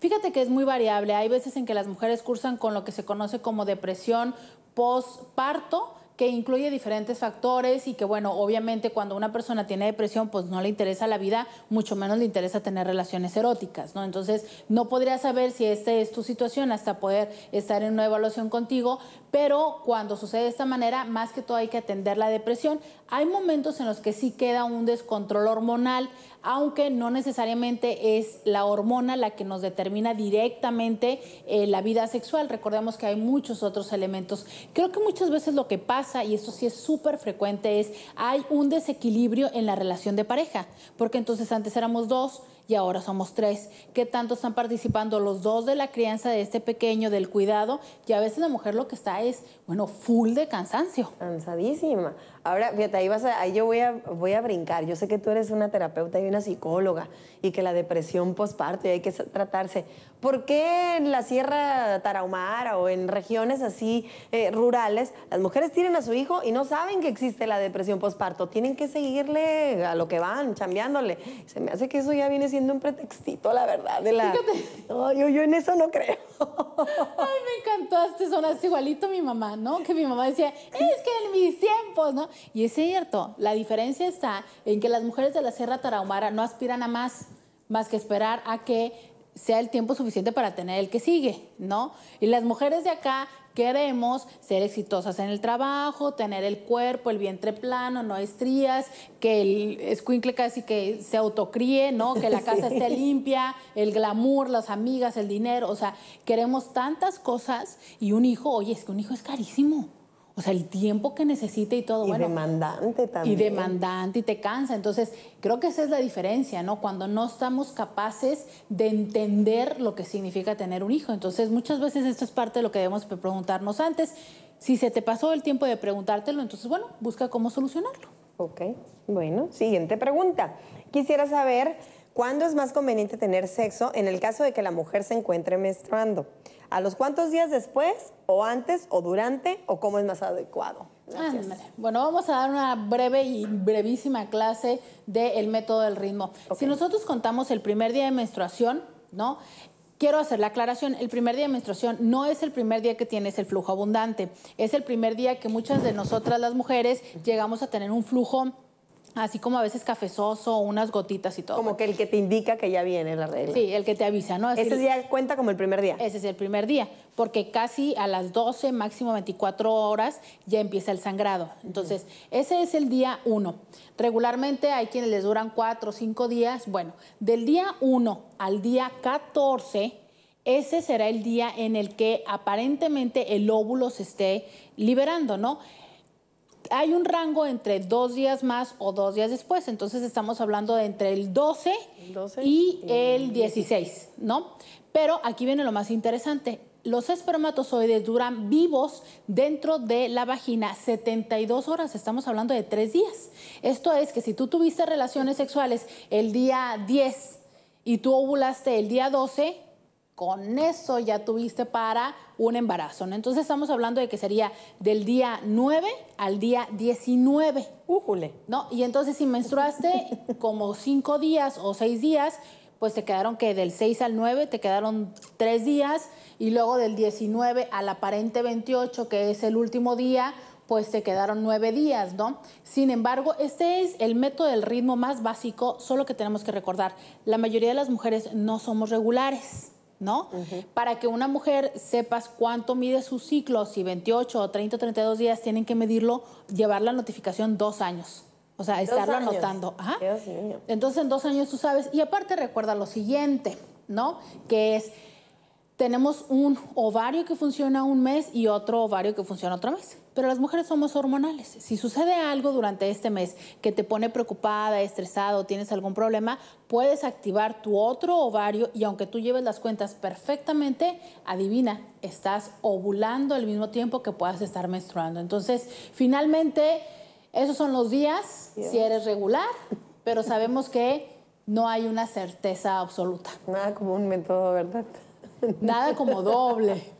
Fíjate que es muy variable. Hay veces en que las mujeres cursan con lo que se conoce como depresión postparto que incluye diferentes factores y que, bueno, obviamente cuando una persona tiene depresión, pues no le interesa la vida, mucho menos le interesa tener relaciones eróticas, ¿no? Entonces, no podría saber si esta es tu situación hasta poder estar en una evaluación contigo, pero cuando sucede de esta manera, más que todo hay que atender la depresión. Hay momentos en los que sí queda un descontrol hormonal, aunque no necesariamente es la hormona la que nos determina directamente eh, la vida sexual. Recordemos que hay muchos otros elementos. Creo que muchas veces lo que pasa, y esto sí es súper frecuente, es hay un desequilibrio en la relación de pareja, porque entonces antes éramos dos, y ahora somos tres. ¿Qué tanto están participando los dos de la crianza de este pequeño, del cuidado? Y a veces la mujer lo que está es, bueno, full de cansancio. Cansadísima. Ahora, fíjate, ahí, vas a, ahí yo voy a, voy a brincar. Yo sé que tú eres una terapeuta y una psicóloga y que la depresión postparto hay que tratarse. ¿Por qué en la Sierra Tarahumara o en regiones así eh, rurales las mujeres tienen a su hijo y no saben que existe la depresión posparto? Tienen que seguirle a lo que van, chambeándole. Se me hace que eso ya viene siendo un pretextito, la verdad, de la... Fíjate. yo, en eso no creo. Ay, me encantó, este sonaste igualito mi mamá, ¿no? Que mi mamá decía, es que en mis tiempos, ¿no? Y es cierto, la diferencia está en que las mujeres de la Sierra Tarahumara no aspiran a más, más que esperar a que sea el tiempo suficiente para tener el que sigue, ¿no? Y las mujeres de acá queremos ser exitosas en el trabajo, tener el cuerpo, el vientre plano, no estrías, que el escuincle casi que se autocríe, ¿no? Que la casa esté limpia, el glamour, las amigas, el dinero, o sea, queremos tantas cosas y un hijo, oye, es que un hijo es carísimo. O sea, el tiempo que necesita y todo. Y demandante también. Y demandante y te cansa. Entonces, creo que esa es la diferencia, ¿no? Cuando no estamos capaces de entender lo que significa tener un hijo. Entonces, muchas veces esto es parte de lo que debemos preguntarnos antes. Si se te pasó el tiempo de preguntártelo, entonces, bueno, busca cómo solucionarlo. Ok, bueno, siguiente pregunta. Quisiera saber ¿Cuándo es más conveniente tener sexo en el caso de que la mujer se encuentre menstruando? ¿A los cuantos días después o antes o durante o cómo es más adecuado? Ah, bueno, vamos a dar una breve y brevísima clase del método del ritmo. Si nosotros contamos el primer día de menstruación, ¿no? Quiero hacer la aclaración, el primer día de menstruación no es el primer día que tienes el flujo abundante, es el primer día que muchas de nosotras las mujeres llegamos a tener un flujo Así como a veces cafezoso, unas gotitas y todo. Como que el que te indica que ya viene la regla. Sí, el que te avisa, ¿no? ese día cuenta como el primer día. Ese es el primer día, porque casi a las 12, máximo 24 horas, ya empieza el sangrado. Entonces, ese es el día 1. Regularmente hay quienes les duran 4 o 5 días. Bueno, del día 1 al día 14, ese será el día en el que aparentemente el óvulo se esté liberando, ¿no? hay un rango entre dos días más o dos días después, entonces estamos hablando de entre el 12, y, y el 16, ¿no? Pero aquí viene lo más interesante. Los espermatozoides duran vivos dentro de la vagina 72 horas, estamos hablando de tres días. Esto es que si tú tuviste relaciones sexuales el día 10 y tú ovulaste el día 12, con eso ya tuviste para un embarazo. ¿no? Entonces estamos hablando de que sería del día 9 al día 19. Újule. ¿No? Y entonces si menstruaste como 5 días o 6 días, pues te quedaron que del 6 al 9 te quedaron 3 días y luego del 19 al aparente 28, que es el último día, pues te quedaron nueve días, ¿no? Sin embargo, este es el método del ritmo más básico, solo que tenemos que recordar, la mayoría de las mujeres no somos regulares. ¿no? Para que una mujer sepas cuánto mide su ciclo, si 28 o 30 o 32 días tienen que medirlo, llevar la notificación dos años. O sea, estarlo anotando. Entonces en dos años tú sabes. Y aparte recuerda lo siguiente, ¿no? Que es tenemos un ovario que funciona un mes y otro ovario que funciona otro mes. Pero las mujeres somos hormonales. Si sucede algo durante este mes que te pone preocupada, estresada o tienes algún problema, puedes activar tu otro ovario y aunque tú lleves las cuentas perfectamente, adivina, estás ovulando al mismo tiempo que puedas estar menstruando. Entonces, finalmente, esos son los días, si eres regular, pero sabemos que no hay una certeza absoluta. Nada como un método, ¿verdad? Nada como doble.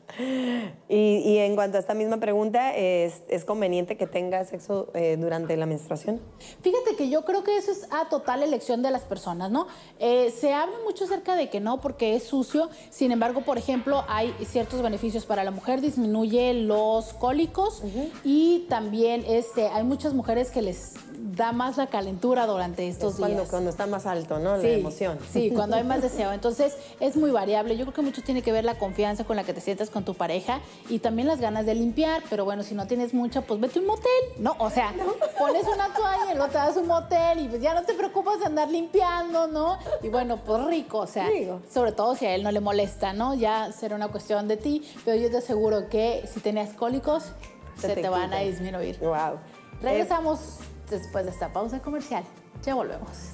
Y, en cuanto a esta misma pregunta, ¿es, conveniente que tenga sexo eh, durante la menstruación? Fíjate que yo creo que eso es a total elección de las personas, ¿no? Eh, se habla mucho acerca de que no, porque es sucio. Sin embargo, por ejemplo, hay ciertos beneficios para la mujer, disminuye los cólicos y también este, hay muchas mujeres que les da más la calentura durante estos cuando, días. Cuando está más alto, ¿no? La emoción. Sí, cuando hay más deseo. Entonces, es muy variable. Yo creo que mucho tiene que ver la confianza con la que te sientas con tu pareja y también las ganas de limpiar, pero bueno, si no tienes mucha, pues vete un motel, ¿no? O sea, pones una toalla y luego te das un motel y pues ya no te preocupas de andar limpiando, ¿no? Y bueno, pues rico, o sea, sobre todo si a él no le molesta, ¿no? Ya será una cuestión de ti, pero yo te aseguro que si tenías cólicos, se, te, te van a disminuir. Wow. Regresamos después de esta pausa comercial. Ya volvemos.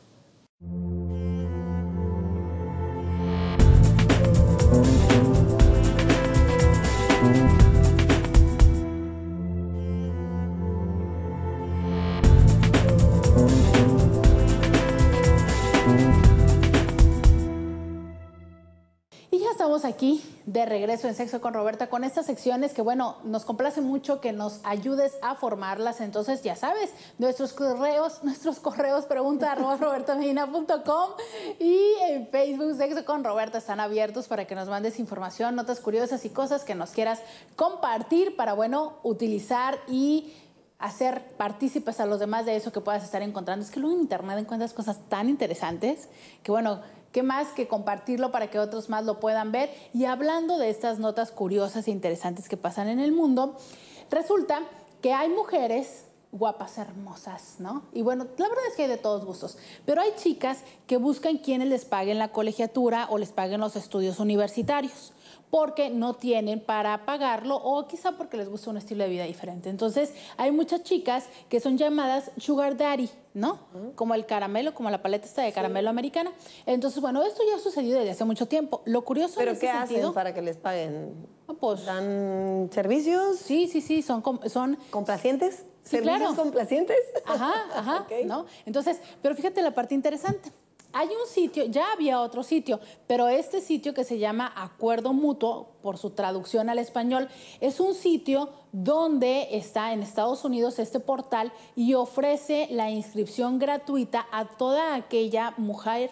estamos aquí de regreso en Sexo con Roberta con estas secciones que, bueno, nos complace mucho que nos ayudes a formarlas. Entonces, ya sabes, nuestros correos, nuestros correos pregunta y en Facebook Sexo con Roberta están abiertos para que nos mandes información, notas curiosas y cosas que nos quieras compartir para, bueno, utilizar y hacer partícipes a los demás de eso que puedas estar encontrando. Es que luego en Internet encuentras cosas tan interesantes que, bueno, ¿Qué más que compartirlo para que otros más lo puedan ver? Y hablando de estas notas curiosas e interesantes que pasan en el mundo, resulta que hay mujeres guapas, hermosas, ¿no? Y bueno, la verdad es que hay de todos gustos, pero hay chicas que buscan quienes les paguen la colegiatura o les paguen los estudios universitarios porque no tienen para pagarlo o quizá porque les gusta un estilo de vida diferente. Entonces, hay muchas chicas que son llamadas sugar daddy, no Como el caramelo, como la paleta esta de caramelo americana. Entonces, bueno, esto ya ha sucedido desde hace mucho tiempo. Lo curioso ¿Pero qué hacen para que les paguen? Ah, pues, ¿Dan servicios? Sí, sí, sí, son... son ¿Complacientes? Sí, ¿Servicios complacientes? Ajá, ajá, ¿no? Entonces, pero fíjate la parte interesante. Hay un sitio, ya había otro sitio, pero este sitio que se llama Acuerdo Mutuo, por su traducción al español, es un sitio donde está en Estados Unidos este portal y ofrece la inscripción gratuita a toda aquella mujer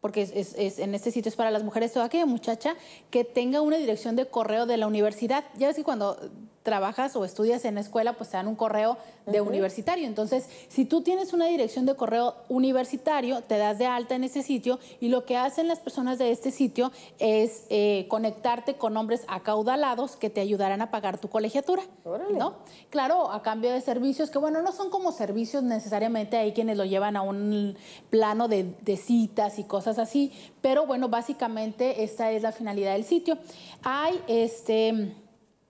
porque es, en este sitio es para las mujeres, toda aquella muchacha que tenga una dirección de correo de la universidad. Ya ves que cuando trabajas o estudias en escuela, pues te dan un correo de universitario. Entonces, si tú tienes una dirección de correo universitario, te das de alta en ese sitio y lo que hacen las personas de este sitio es eh, conectarte con hombres acaudalados que te ayudarán a pagar tu colegiatura. ¿no? Claro, a cambio de servicios que, bueno, no son como servicios necesariamente, hay quienes lo llevan a un plano de citas y cosas así, pero bueno, básicamente esta es la finalidad del sitio. Hay este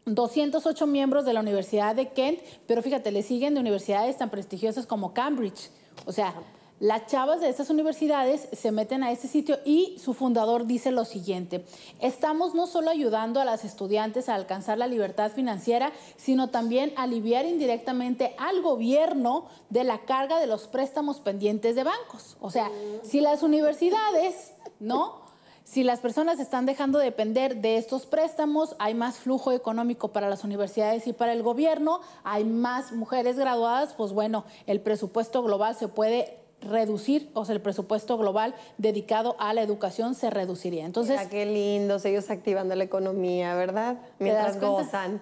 208 miembros de la Universidad de Kent, pero fíjate, le siguen de universidades tan prestigiosas como Cambridge. O sea, las chavas de estas universidades se meten a este sitio y su fundador dice lo siguiente, estamos no solo ayudando a las estudiantes a alcanzar la libertad financiera, sino también aliviar indirectamente al gobierno de la carga de los préstamos pendientes de bancos. O sea, si las universidades, ¿no? Si las personas están dejando de depender de estos préstamos, hay más flujo económico para las universidades y para el gobierno, hay más mujeres graduadas, pues bueno, el presupuesto global se puede reducir, o sea, el presupuesto global dedicado a la educación se reduciría. Entonces, Mira qué lindos ellos activando la economía, ¿verdad? Mientras gozan.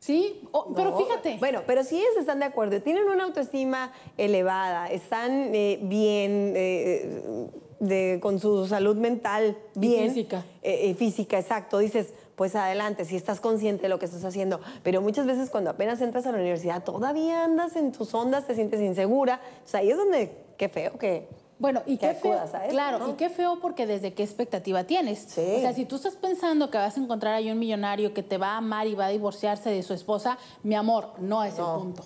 Sí, pero fíjate. Bueno, pero si ellos están de acuerdo, tienen una autoestima elevada, están eh, bien, eh, de, con su salud mental bien. física. Eh, eh, física, exacto. Dices, pues adelante, si estás consciente de lo que estás haciendo. Pero muchas veces cuando apenas entras a la universidad, todavía andas en tus ondas, te sientes insegura. O sea, ahí es donde, qué feo que... Bueno, y qué feo, eso, claro, y qué feo porque desde qué expectativa tienes. O sea, si tú estás pensando que vas a encontrar ahí un millonario que te va a amar y va a divorciarse de su esposa, mi amor, no es el punto.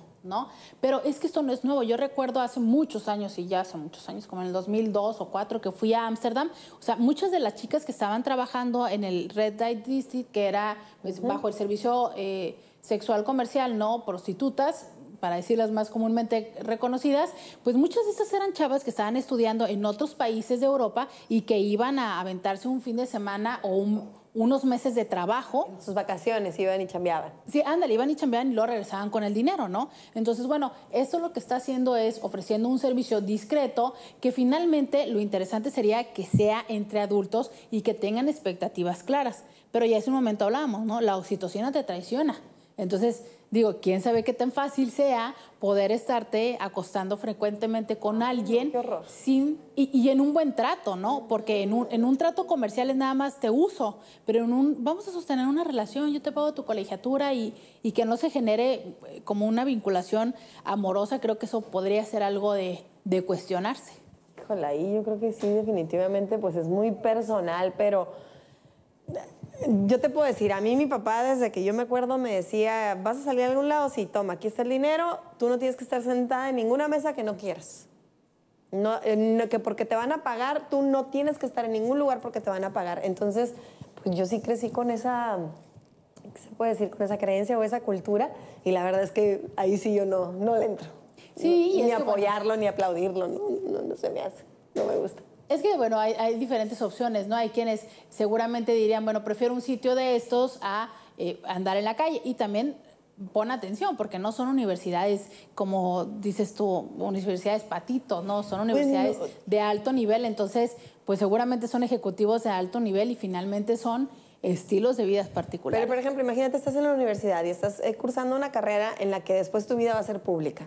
Pero es que esto no es nuevo. Yo recuerdo hace muchos años, y ya hace muchos años, como en el 2002 o 2004 que fui a Ámsterdam, o sea, muchas de las chicas que estaban trabajando en el Red Light District, que era pues, bajo el servicio eh, sexual comercial, no prostitutas, para decirlas más comúnmente reconocidas, pues muchas de estas eran chavas que estaban estudiando en otros países de Europa y que iban a aventarse un fin de semana o un unos meses de trabajo. sus vacaciones iban y chambeaban. Sí, ándale, iban y chambeaban y lo regresaban con el dinero, ¿no? Entonces, bueno, esto lo que está haciendo es ofreciendo un servicio discreto que finalmente lo interesante sería que sea entre adultos y que tengan expectativas claras. Pero ya hace un momento hablábamos, ¿no? La oxitocina te traiciona. Entonces, Digo, quién sabe qué tan fácil sea poder estarte acostando frecuentemente con ah, alguien sin y, en un buen trato, ¿no? Porque en un, trato comercial es nada más te uso, pero en un vamos a sostener una relación, yo te pago tu colegiatura y, y que no se genere eh, como una vinculación amorosa, creo que eso podría ser algo de, de cuestionarse. Híjole, ahí yo creo que sí, definitivamente, pues es muy personal, pero yo te puedo decir, a mí mi papá desde que yo me acuerdo me decía, vas a salir a algún lado, si toma, aquí está el dinero, tú no tienes que estar sentada en ninguna mesa que no quieras. Eh, no, que porque te van a pagar, tú no tienes que estar en ningún lugar porque te van a pagar. Entonces, pues yo sí crecí con esa, se puede decir? Con esa creencia o esa cultura y la verdad es que ahí sí yo no, no le entro. Sí, ni apoyarlo, ni aplaudirlo, no, no se me hace, no me gusta. Es que, bueno, hay, diferentes opciones, ¿no? Hay quienes seguramente dirían, bueno, prefiero un sitio de estos a eh, andar en la calle. Y también pon atención, porque no son universidades, como dices tú, universidades patito, no, son universidades de alto nivel. Entonces, pues seguramente son ejecutivos de alto nivel y finalmente son estilos de vidas particulares. Pero, por ejemplo, imagínate, estás en la universidad y estás eh, cursando una carrera en la que después tu vida va a ser pública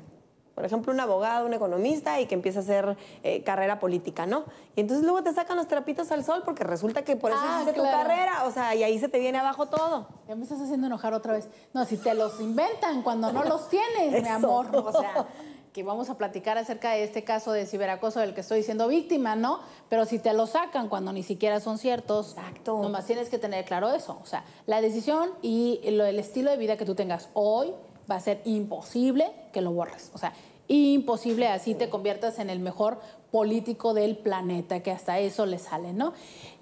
por ejemplo, un abogado, un economista y que empieza a hacer eh, carrera política, ¿no? Y entonces luego te sacan los trapitos al sol porque resulta que por eso ah, es tu carrera, o sea, y ahí se te viene abajo todo. Ya me estás haciendo enojar otra vez. No, si te los inventan cuando no los tienes, mi amor, o sea, que vamos a platicar acerca de este caso de ciberacoso del que estoy siendo víctima, ¿no? Pero si te lo sacan cuando ni siquiera son ciertos, nomás tienes que tener claro eso, o sea, la decisión y el estilo de vida que tú tengas hoy va a ser imposible que lo borres. O sea, imposible así te conviertas en el mejor político del planeta, que hasta eso le sale, ¿no?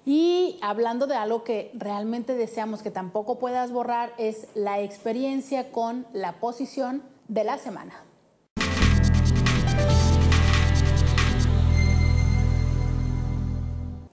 Y hablando de algo que realmente deseamos que tampoco puedas borrar es la experiencia con la posición de la semana.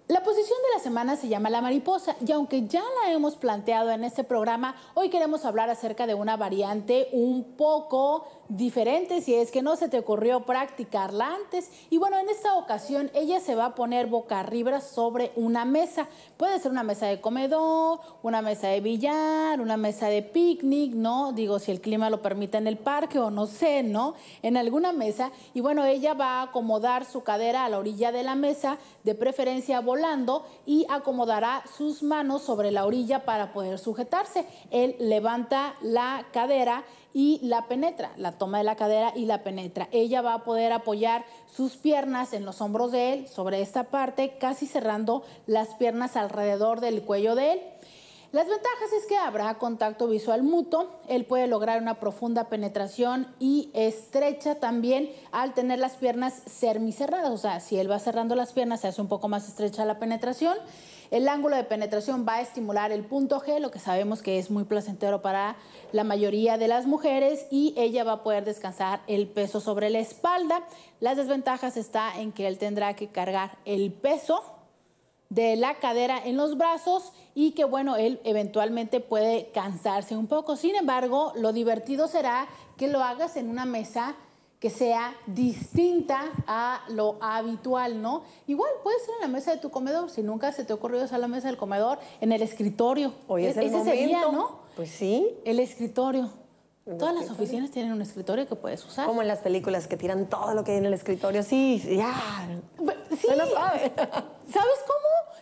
La posición de la semana se llama la mariposa y aunque ya la hemos planteado en este programa, hoy queremos hablar acerca de una variante un poco diferente si es que no se te ocurrió practicarla antes. Y bueno, en esta ocasión ella se va a poner boca arriba sobre una mesa. Puede ser una mesa de comedor, una mesa de billar, una mesa de picnic, ¿no? Digo, si el clima lo permite en el parque o no sé, ¿no? En alguna mesa. Y bueno, ella va a acomodar su cadera a la orilla de la mesa, de preferencia volando, y acomodará sus manos sobre la orilla para poder sujetarse. Él levanta la cadera y la penetra, la toma de la cadera y la penetra. Ella va a poder apoyar sus piernas en los hombros de él, sobre esta parte, casi cerrando las piernas alrededor del cuello de él. Las ventajas es que habrá contacto visual mutuo, él puede lograr una profunda penetración y estrecha también al tener las piernas semicerradas, o sea, si él va cerrando las piernas se hace un poco más estrecha la penetración el ángulo de penetración va a estimular el punto G, lo que sabemos que es muy placentero para la mayoría de las mujeres y ella va a poder descansar el peso sobre la espalda. Las desventajas está en que él tendrá que cargar el peso de la cadera en los brazos y que bueno, él eventualmente puede cansarse un poco. Sin embargo, lo divertido será que lo hagas en una mesa que sea distinta a lo habitual, ¿no? Igual puede ser en la mesa de tu comedor, si nunca se te ha ocurrido usar la mesa del comedor, en el escritorio. Hoy es e-, el Ese Sería, ¿no? Pues sí. El escritorio. Todas las oficinas tienen un escritorio que puedes usar. Como en las películas que tiran todo lo que hay en el escritorio, sí, ya. Sí. ¿Sabes cómo?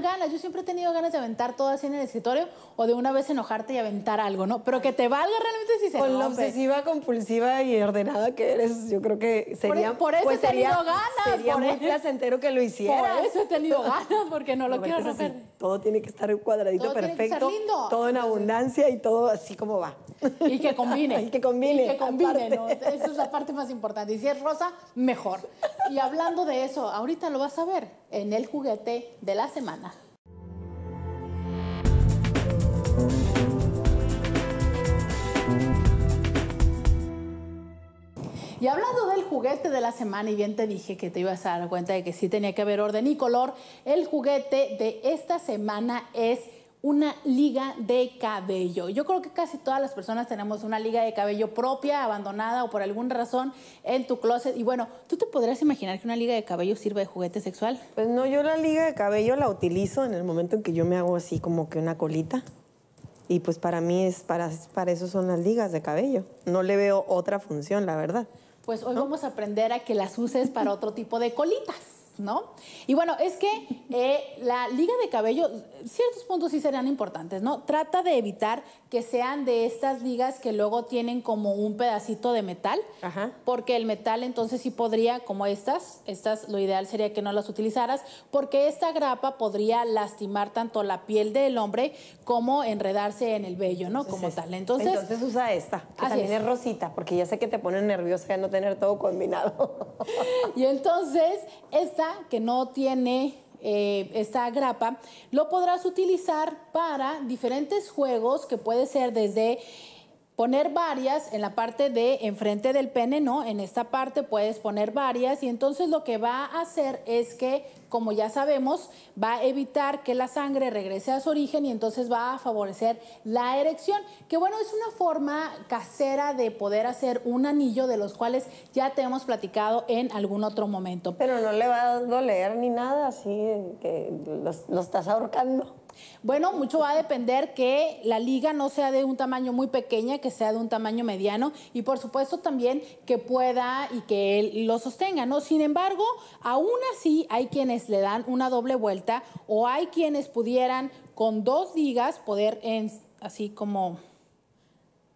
ganas. Yo siempre he tenido ganas de aventar todo así en el escritorio o de una vez enojarte y aventar algo, ¿no? Pero que te valga realmente si se Con obsesiva, compulsiva y ordenada que eres, yo creo que e- sería... Por, eso he pues tenido ganas. Sería por e- muy eso. que lo hicieras. Por eso he tenido ganas, porque no lo quiero hacer todo tiene que estar cuadradito, perfecto. Todo en abundancia y todo así como va. Y que combine. y que combine. Y que combine, ¿no? Esa es la parte más importante. Y si es rosa, mejor. Y hablando de eso, ahorita lo vas a ver en el juguete de la semana. Y hablando del juguete de la semana, y bien te dije que te ibas a dar cuenta de que sí tenía que haber orden y color, el juguete de esta semana es una liga de cabello. Yo creo que casi todas las personas tenemos una liga de cabello propia, abandonada o por alguna razón en tu closet. Y bueno, ¿tú te podrías imaginar que una liga de cabello sirve de juguete sexual? Pues no, yo la liga de cabello la utilizo en el momento en que yo me hago así como que una colita. Y pues para mí es para, para eso son las ligas de cabello. No le veo otra función, la verdad. Pues hoy vamos a aprender a que las uses para otro tipo de colitas. ¿no? Y bueno, es que eh, la liga de cabello, ciertos puntos sí serían importantes, ¿no? Trata de evitar que sean de estas ligas que luego tienen como un pedacito de metal, Ajá. porque el metal entonces sí podría, como estas, estas lo ideal sería que no las utilizaras, porque esta grapa podría lastimar tanto la piel del hombre como enredarse en el vello, ¿no? como tal. Entonces, entonces usa esta, que también es. rosita, porque ya sé que te pone nerviosa de no tener todo combinado. y entonces, esta que no tiene eh, esta grapa, lo podrás utilizar para diferentes juegos que puede ser desde poner varias en la parte de enfrente del pene, ¿no? En esta parte puedes poner varias y entonces lo que va a hacer es que, como ya sabemos, va a evitar que la sangre regrese a su origen y entonces va a favorecer la erección, que bueno, es una forma casera de poder hacer un anillo de los cuales ya te hemos platicado en algún otro momento. Pero no le va a doler ni nada, así que lo estás ahorcando. Bueno, mucho va a depender que la liga no sea de un tamaño muy pequeña, que sea de un tamaño mediano y por supuesto también que pueda y que él lo sostenga, ¿no? Sin embargo, aún así hay quienes le dan una doble vuelta o hay quienes pudieran con dos ligas poder así como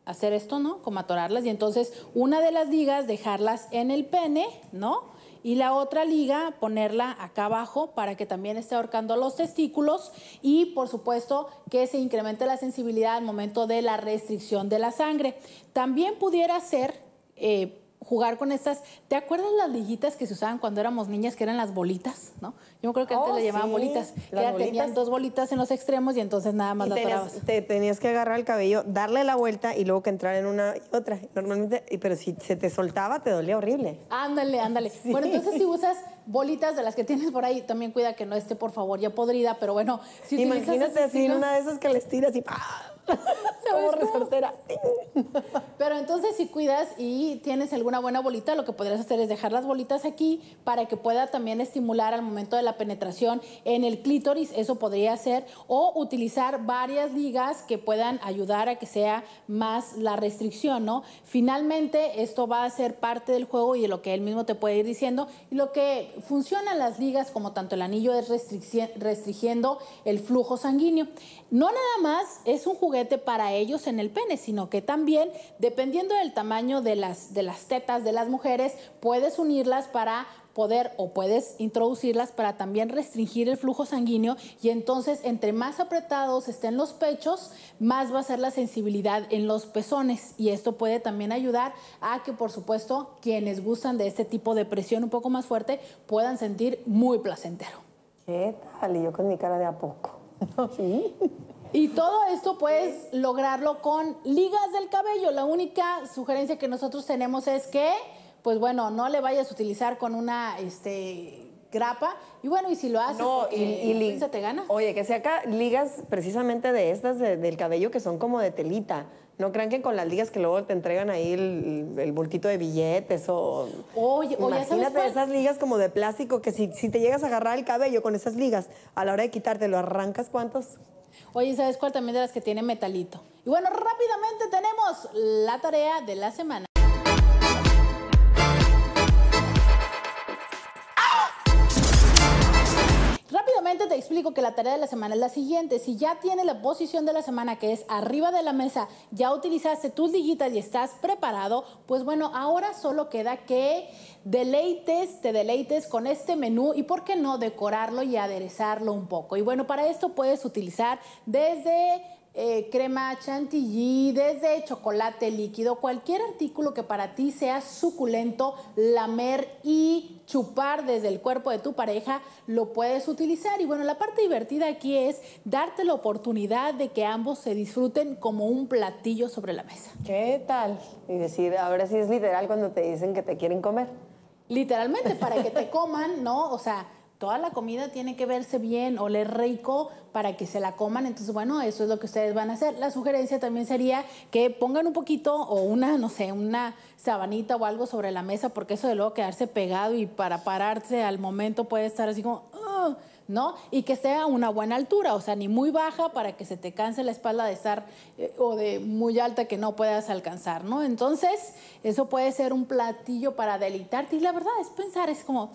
hacer esto, ¿no? Como atorarlas y entonces una de las ligas dejarlas en el pene, ¿no? y la otra liga ponerla acá abajo para que también esté ahorcando los testículos y por supuesto que se incremente la sensibilidad al momento de la restricción de la sangre. También pudiera ser... Eh, jugar con estas. ¿Te acuerdas las liguitas que se usaban cuando éramos niñas, que eran las bolitas? ¿no? Yo creo que antes oh, le llamaban bolitas. Que ya dos bolitas en los extremos y entonces nada más la tenías, Te tenías que agarrar el cabello, darle la vuelta y luego que entrar en una y otra. Normalmente, pero si se te soltaba, te dolía horrible. Ándale, ándale. Bueno, entonces si usas bolitas de las que tienes por ahí, también cuida que no esté, por favor, ya podrida, pero bueno. Si Imagínate así, una de esas que les tiras y ¡pah! Pero entonces si cuidas y tienes alguna buena bolita, lo que podrías hacer es dejar las bolitas aquí para que pueda también estimular al momento de la penetración en el clítoris, eso podría ser, o utilizar varias ligas que puedan ayudar a que sea más la restricción, ¿no? Finalmente, esto va a ser parte del juego y de lo que él mismo te puede ir diciendo. lo que funcionan las ligas, como tanto el anillo, es restringiendo el flujo sanguíneo. No nada más es un juguete para ellos en el pene, sino que también, dependiendo del tamaño de las, de las tetas de las mujeres, puedes unirlas para poder o puedes introducirlas para también restringir el flujo sanguíneo y entonces entre más apretados estén los pechos, más va a ser la sensibilidad en los pezones y esto puede también ayudar a que por supuesto quienes gustan de este tipo de presión un poco más fuerte puedan sentir muy placentero. ¿Qué tal? Y yo con mi cara de a poco. ¿Sí? Y todo esto puedes lograrlo con ligas del cabello. La única sugerencia que nosotros tenemos es que, pues bueno, no le vayas a utilizar con una este, grapa. Y bueno, y si lo haces, no, te gana. Oye, que se acá ligas precisamente de estas del cabello que son como de telita. No crean que con las ligas que luego te entregan ahí el, el de billetes o. Oye, imagínate esas ligas como de plástico que si, si, te llegas a agarrar el cabello con esas ligas, a la hora de quitártelo, arrancas cuántos Oye, ¿sabes cuál también de las que tiene metalito? Y bueno, rápidamente tenemos la tarea de la semana. te explico que la tarea de la semana es la siguiente. Si ya tienes la posición de la semana que es arriba de la mesa, ya utilizaste tus liguitas y estás preparado, pues bueno, ahora solo queda que deleites, te deleites con este menú y por qué no decorarlo y aderezarlo un poco. Y bueno, para esto puedes utilizar desde eh, crema chantilly, desde chocolate líquido, cualquier artículo que para ti sea suculento, lamer y chupar desde el cuerpo de tu pareja, lo puedes utilizar. Y bueno, la parte divertida aquí es darte la oportunidad de que ambos se disfruten como un platillo sobre la mesa. ¿Qué tal? Y decir, ahora sí es literal cuando te dicen que te quieren comer. Literalmente, para que te coman, ¿no? O sea, toda la comida tiene que verse bien, oler rico para que se la coman. Entonces, bueno, eso es lo que ustedes van a hacer. La sugerencia también sería que pongan un poquito o una, no sé, una sabanita o algo sobre la mesa, porque eso de luego quedarse pegado y para pararse al momento puede estar así como... ¿no? Y que sea una buena altura, o sea, ni muy baja para que se te canse la espalda de estar eh, o de muy alta que no puedas alcanzar, ¿no? Entonces, eso puede ser un platillo para deleitarte. Y la verdad es pensar, es como,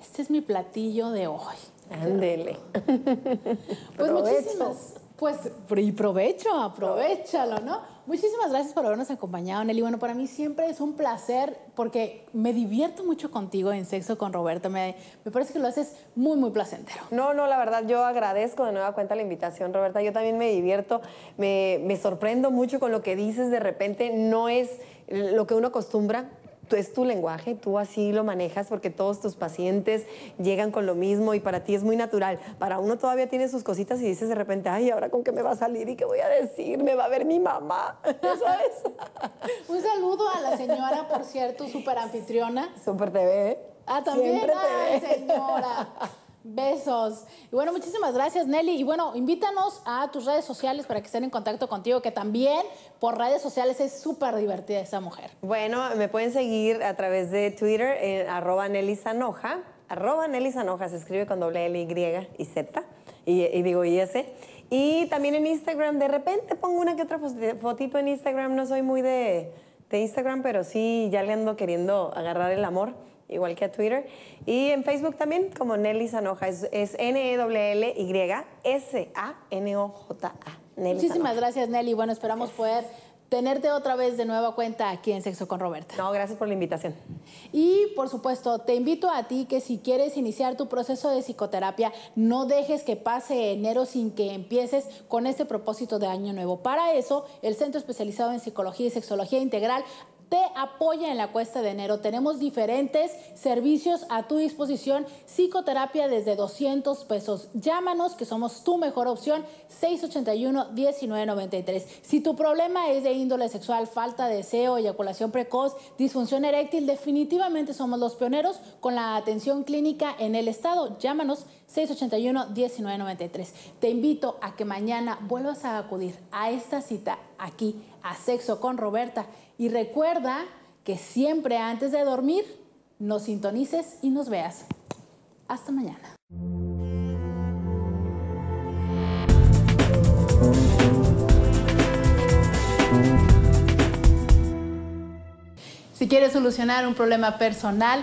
este es mi platillo de hoy. Ándele. pues muchísimas. Pues, y provecho, aprovechalo, ¿no? Muchísimas gracias por habernos acompañado, Nelly. Bueno, para mí siempre es un placer porque me divierto mucho contigo en Sexo con Roberto. Me, parece que lo haces muy, muy placentero. No, no, la verdad, yo agradezco de nueva cuenta la invitación, Roberta. Yo también me divierto, me sorprendo mucho con lo que dices. De repente no es lo que uno acostumbra tú es tu lenguaje, tú así lo manejas porque todos tus pacientes llegan con lo mismo y para ti es muy natural. Para uno todavía tiene sus cositas y dices de repente, ay, ahora con qué me va a salir y qué voy a decir, me va a ver mi mamá, ¿sabes? Un saludo a la señora, por cierto, súper anfitriona. Súper TV. ¿eh? Ah, también. ay, señora. Besos. Y bueno, muchísimas gracias, Nelly. Y bueno, invítanos a tus redes sociales para que estén en contacto contigo, que también por redes sociales es súper divertida esa mujer. Bueno, me pueden seguir a través de Twitter en arroba Nelly Sanoja. Arroba Nelly Sanoja, se escribe con doble L, Y Z. Y, digo y Y también en Instagram, de repente pongo una que otra fotito en Instagram. No soy muy de, de Instagram, pero sí ya le ando queriendo agarrar el amor igual que a Twitter. Y en Facebook también, como Nelly Sanoja. Es, e N-E-W-L-Y-S-A-N-O-J-A. Muchísimas gracias, Nelly. Bueno, esperamos poder tenerte otra vez de nueva cuenta aquí en Sexo con Roberta. No, gracias por la invitación. Y por supuesto, te invito a ti que si quieres iniciar tu proceso de psicoterapia, no dejes que pase enero sin que empieces con este propósito de año nuevo. Para eso, el Centro Especializado en Psicología y Sexología Integral te apoya en la cuesta de enero. Tenemos diferentes servicios a tu disposición. Psicoterapia desde 200 pesos. Llámanos que somos tu mejor opción 681-1993. Si tu problema es de índole sexual, falta de deseo, eyaculación precoz, disfunción eréctil, definitivamente somos los pioneros con la atención clínica en el estado. Llámanos 681-1993. Te invito a que mañana vuelvas a acudir a esta cita aquí, a Sexo con Roberta. Y recuerda que siempre antes de dormir nos sintonices y nos veas. Hasta mañana. Si quieres solucionar un problema personal,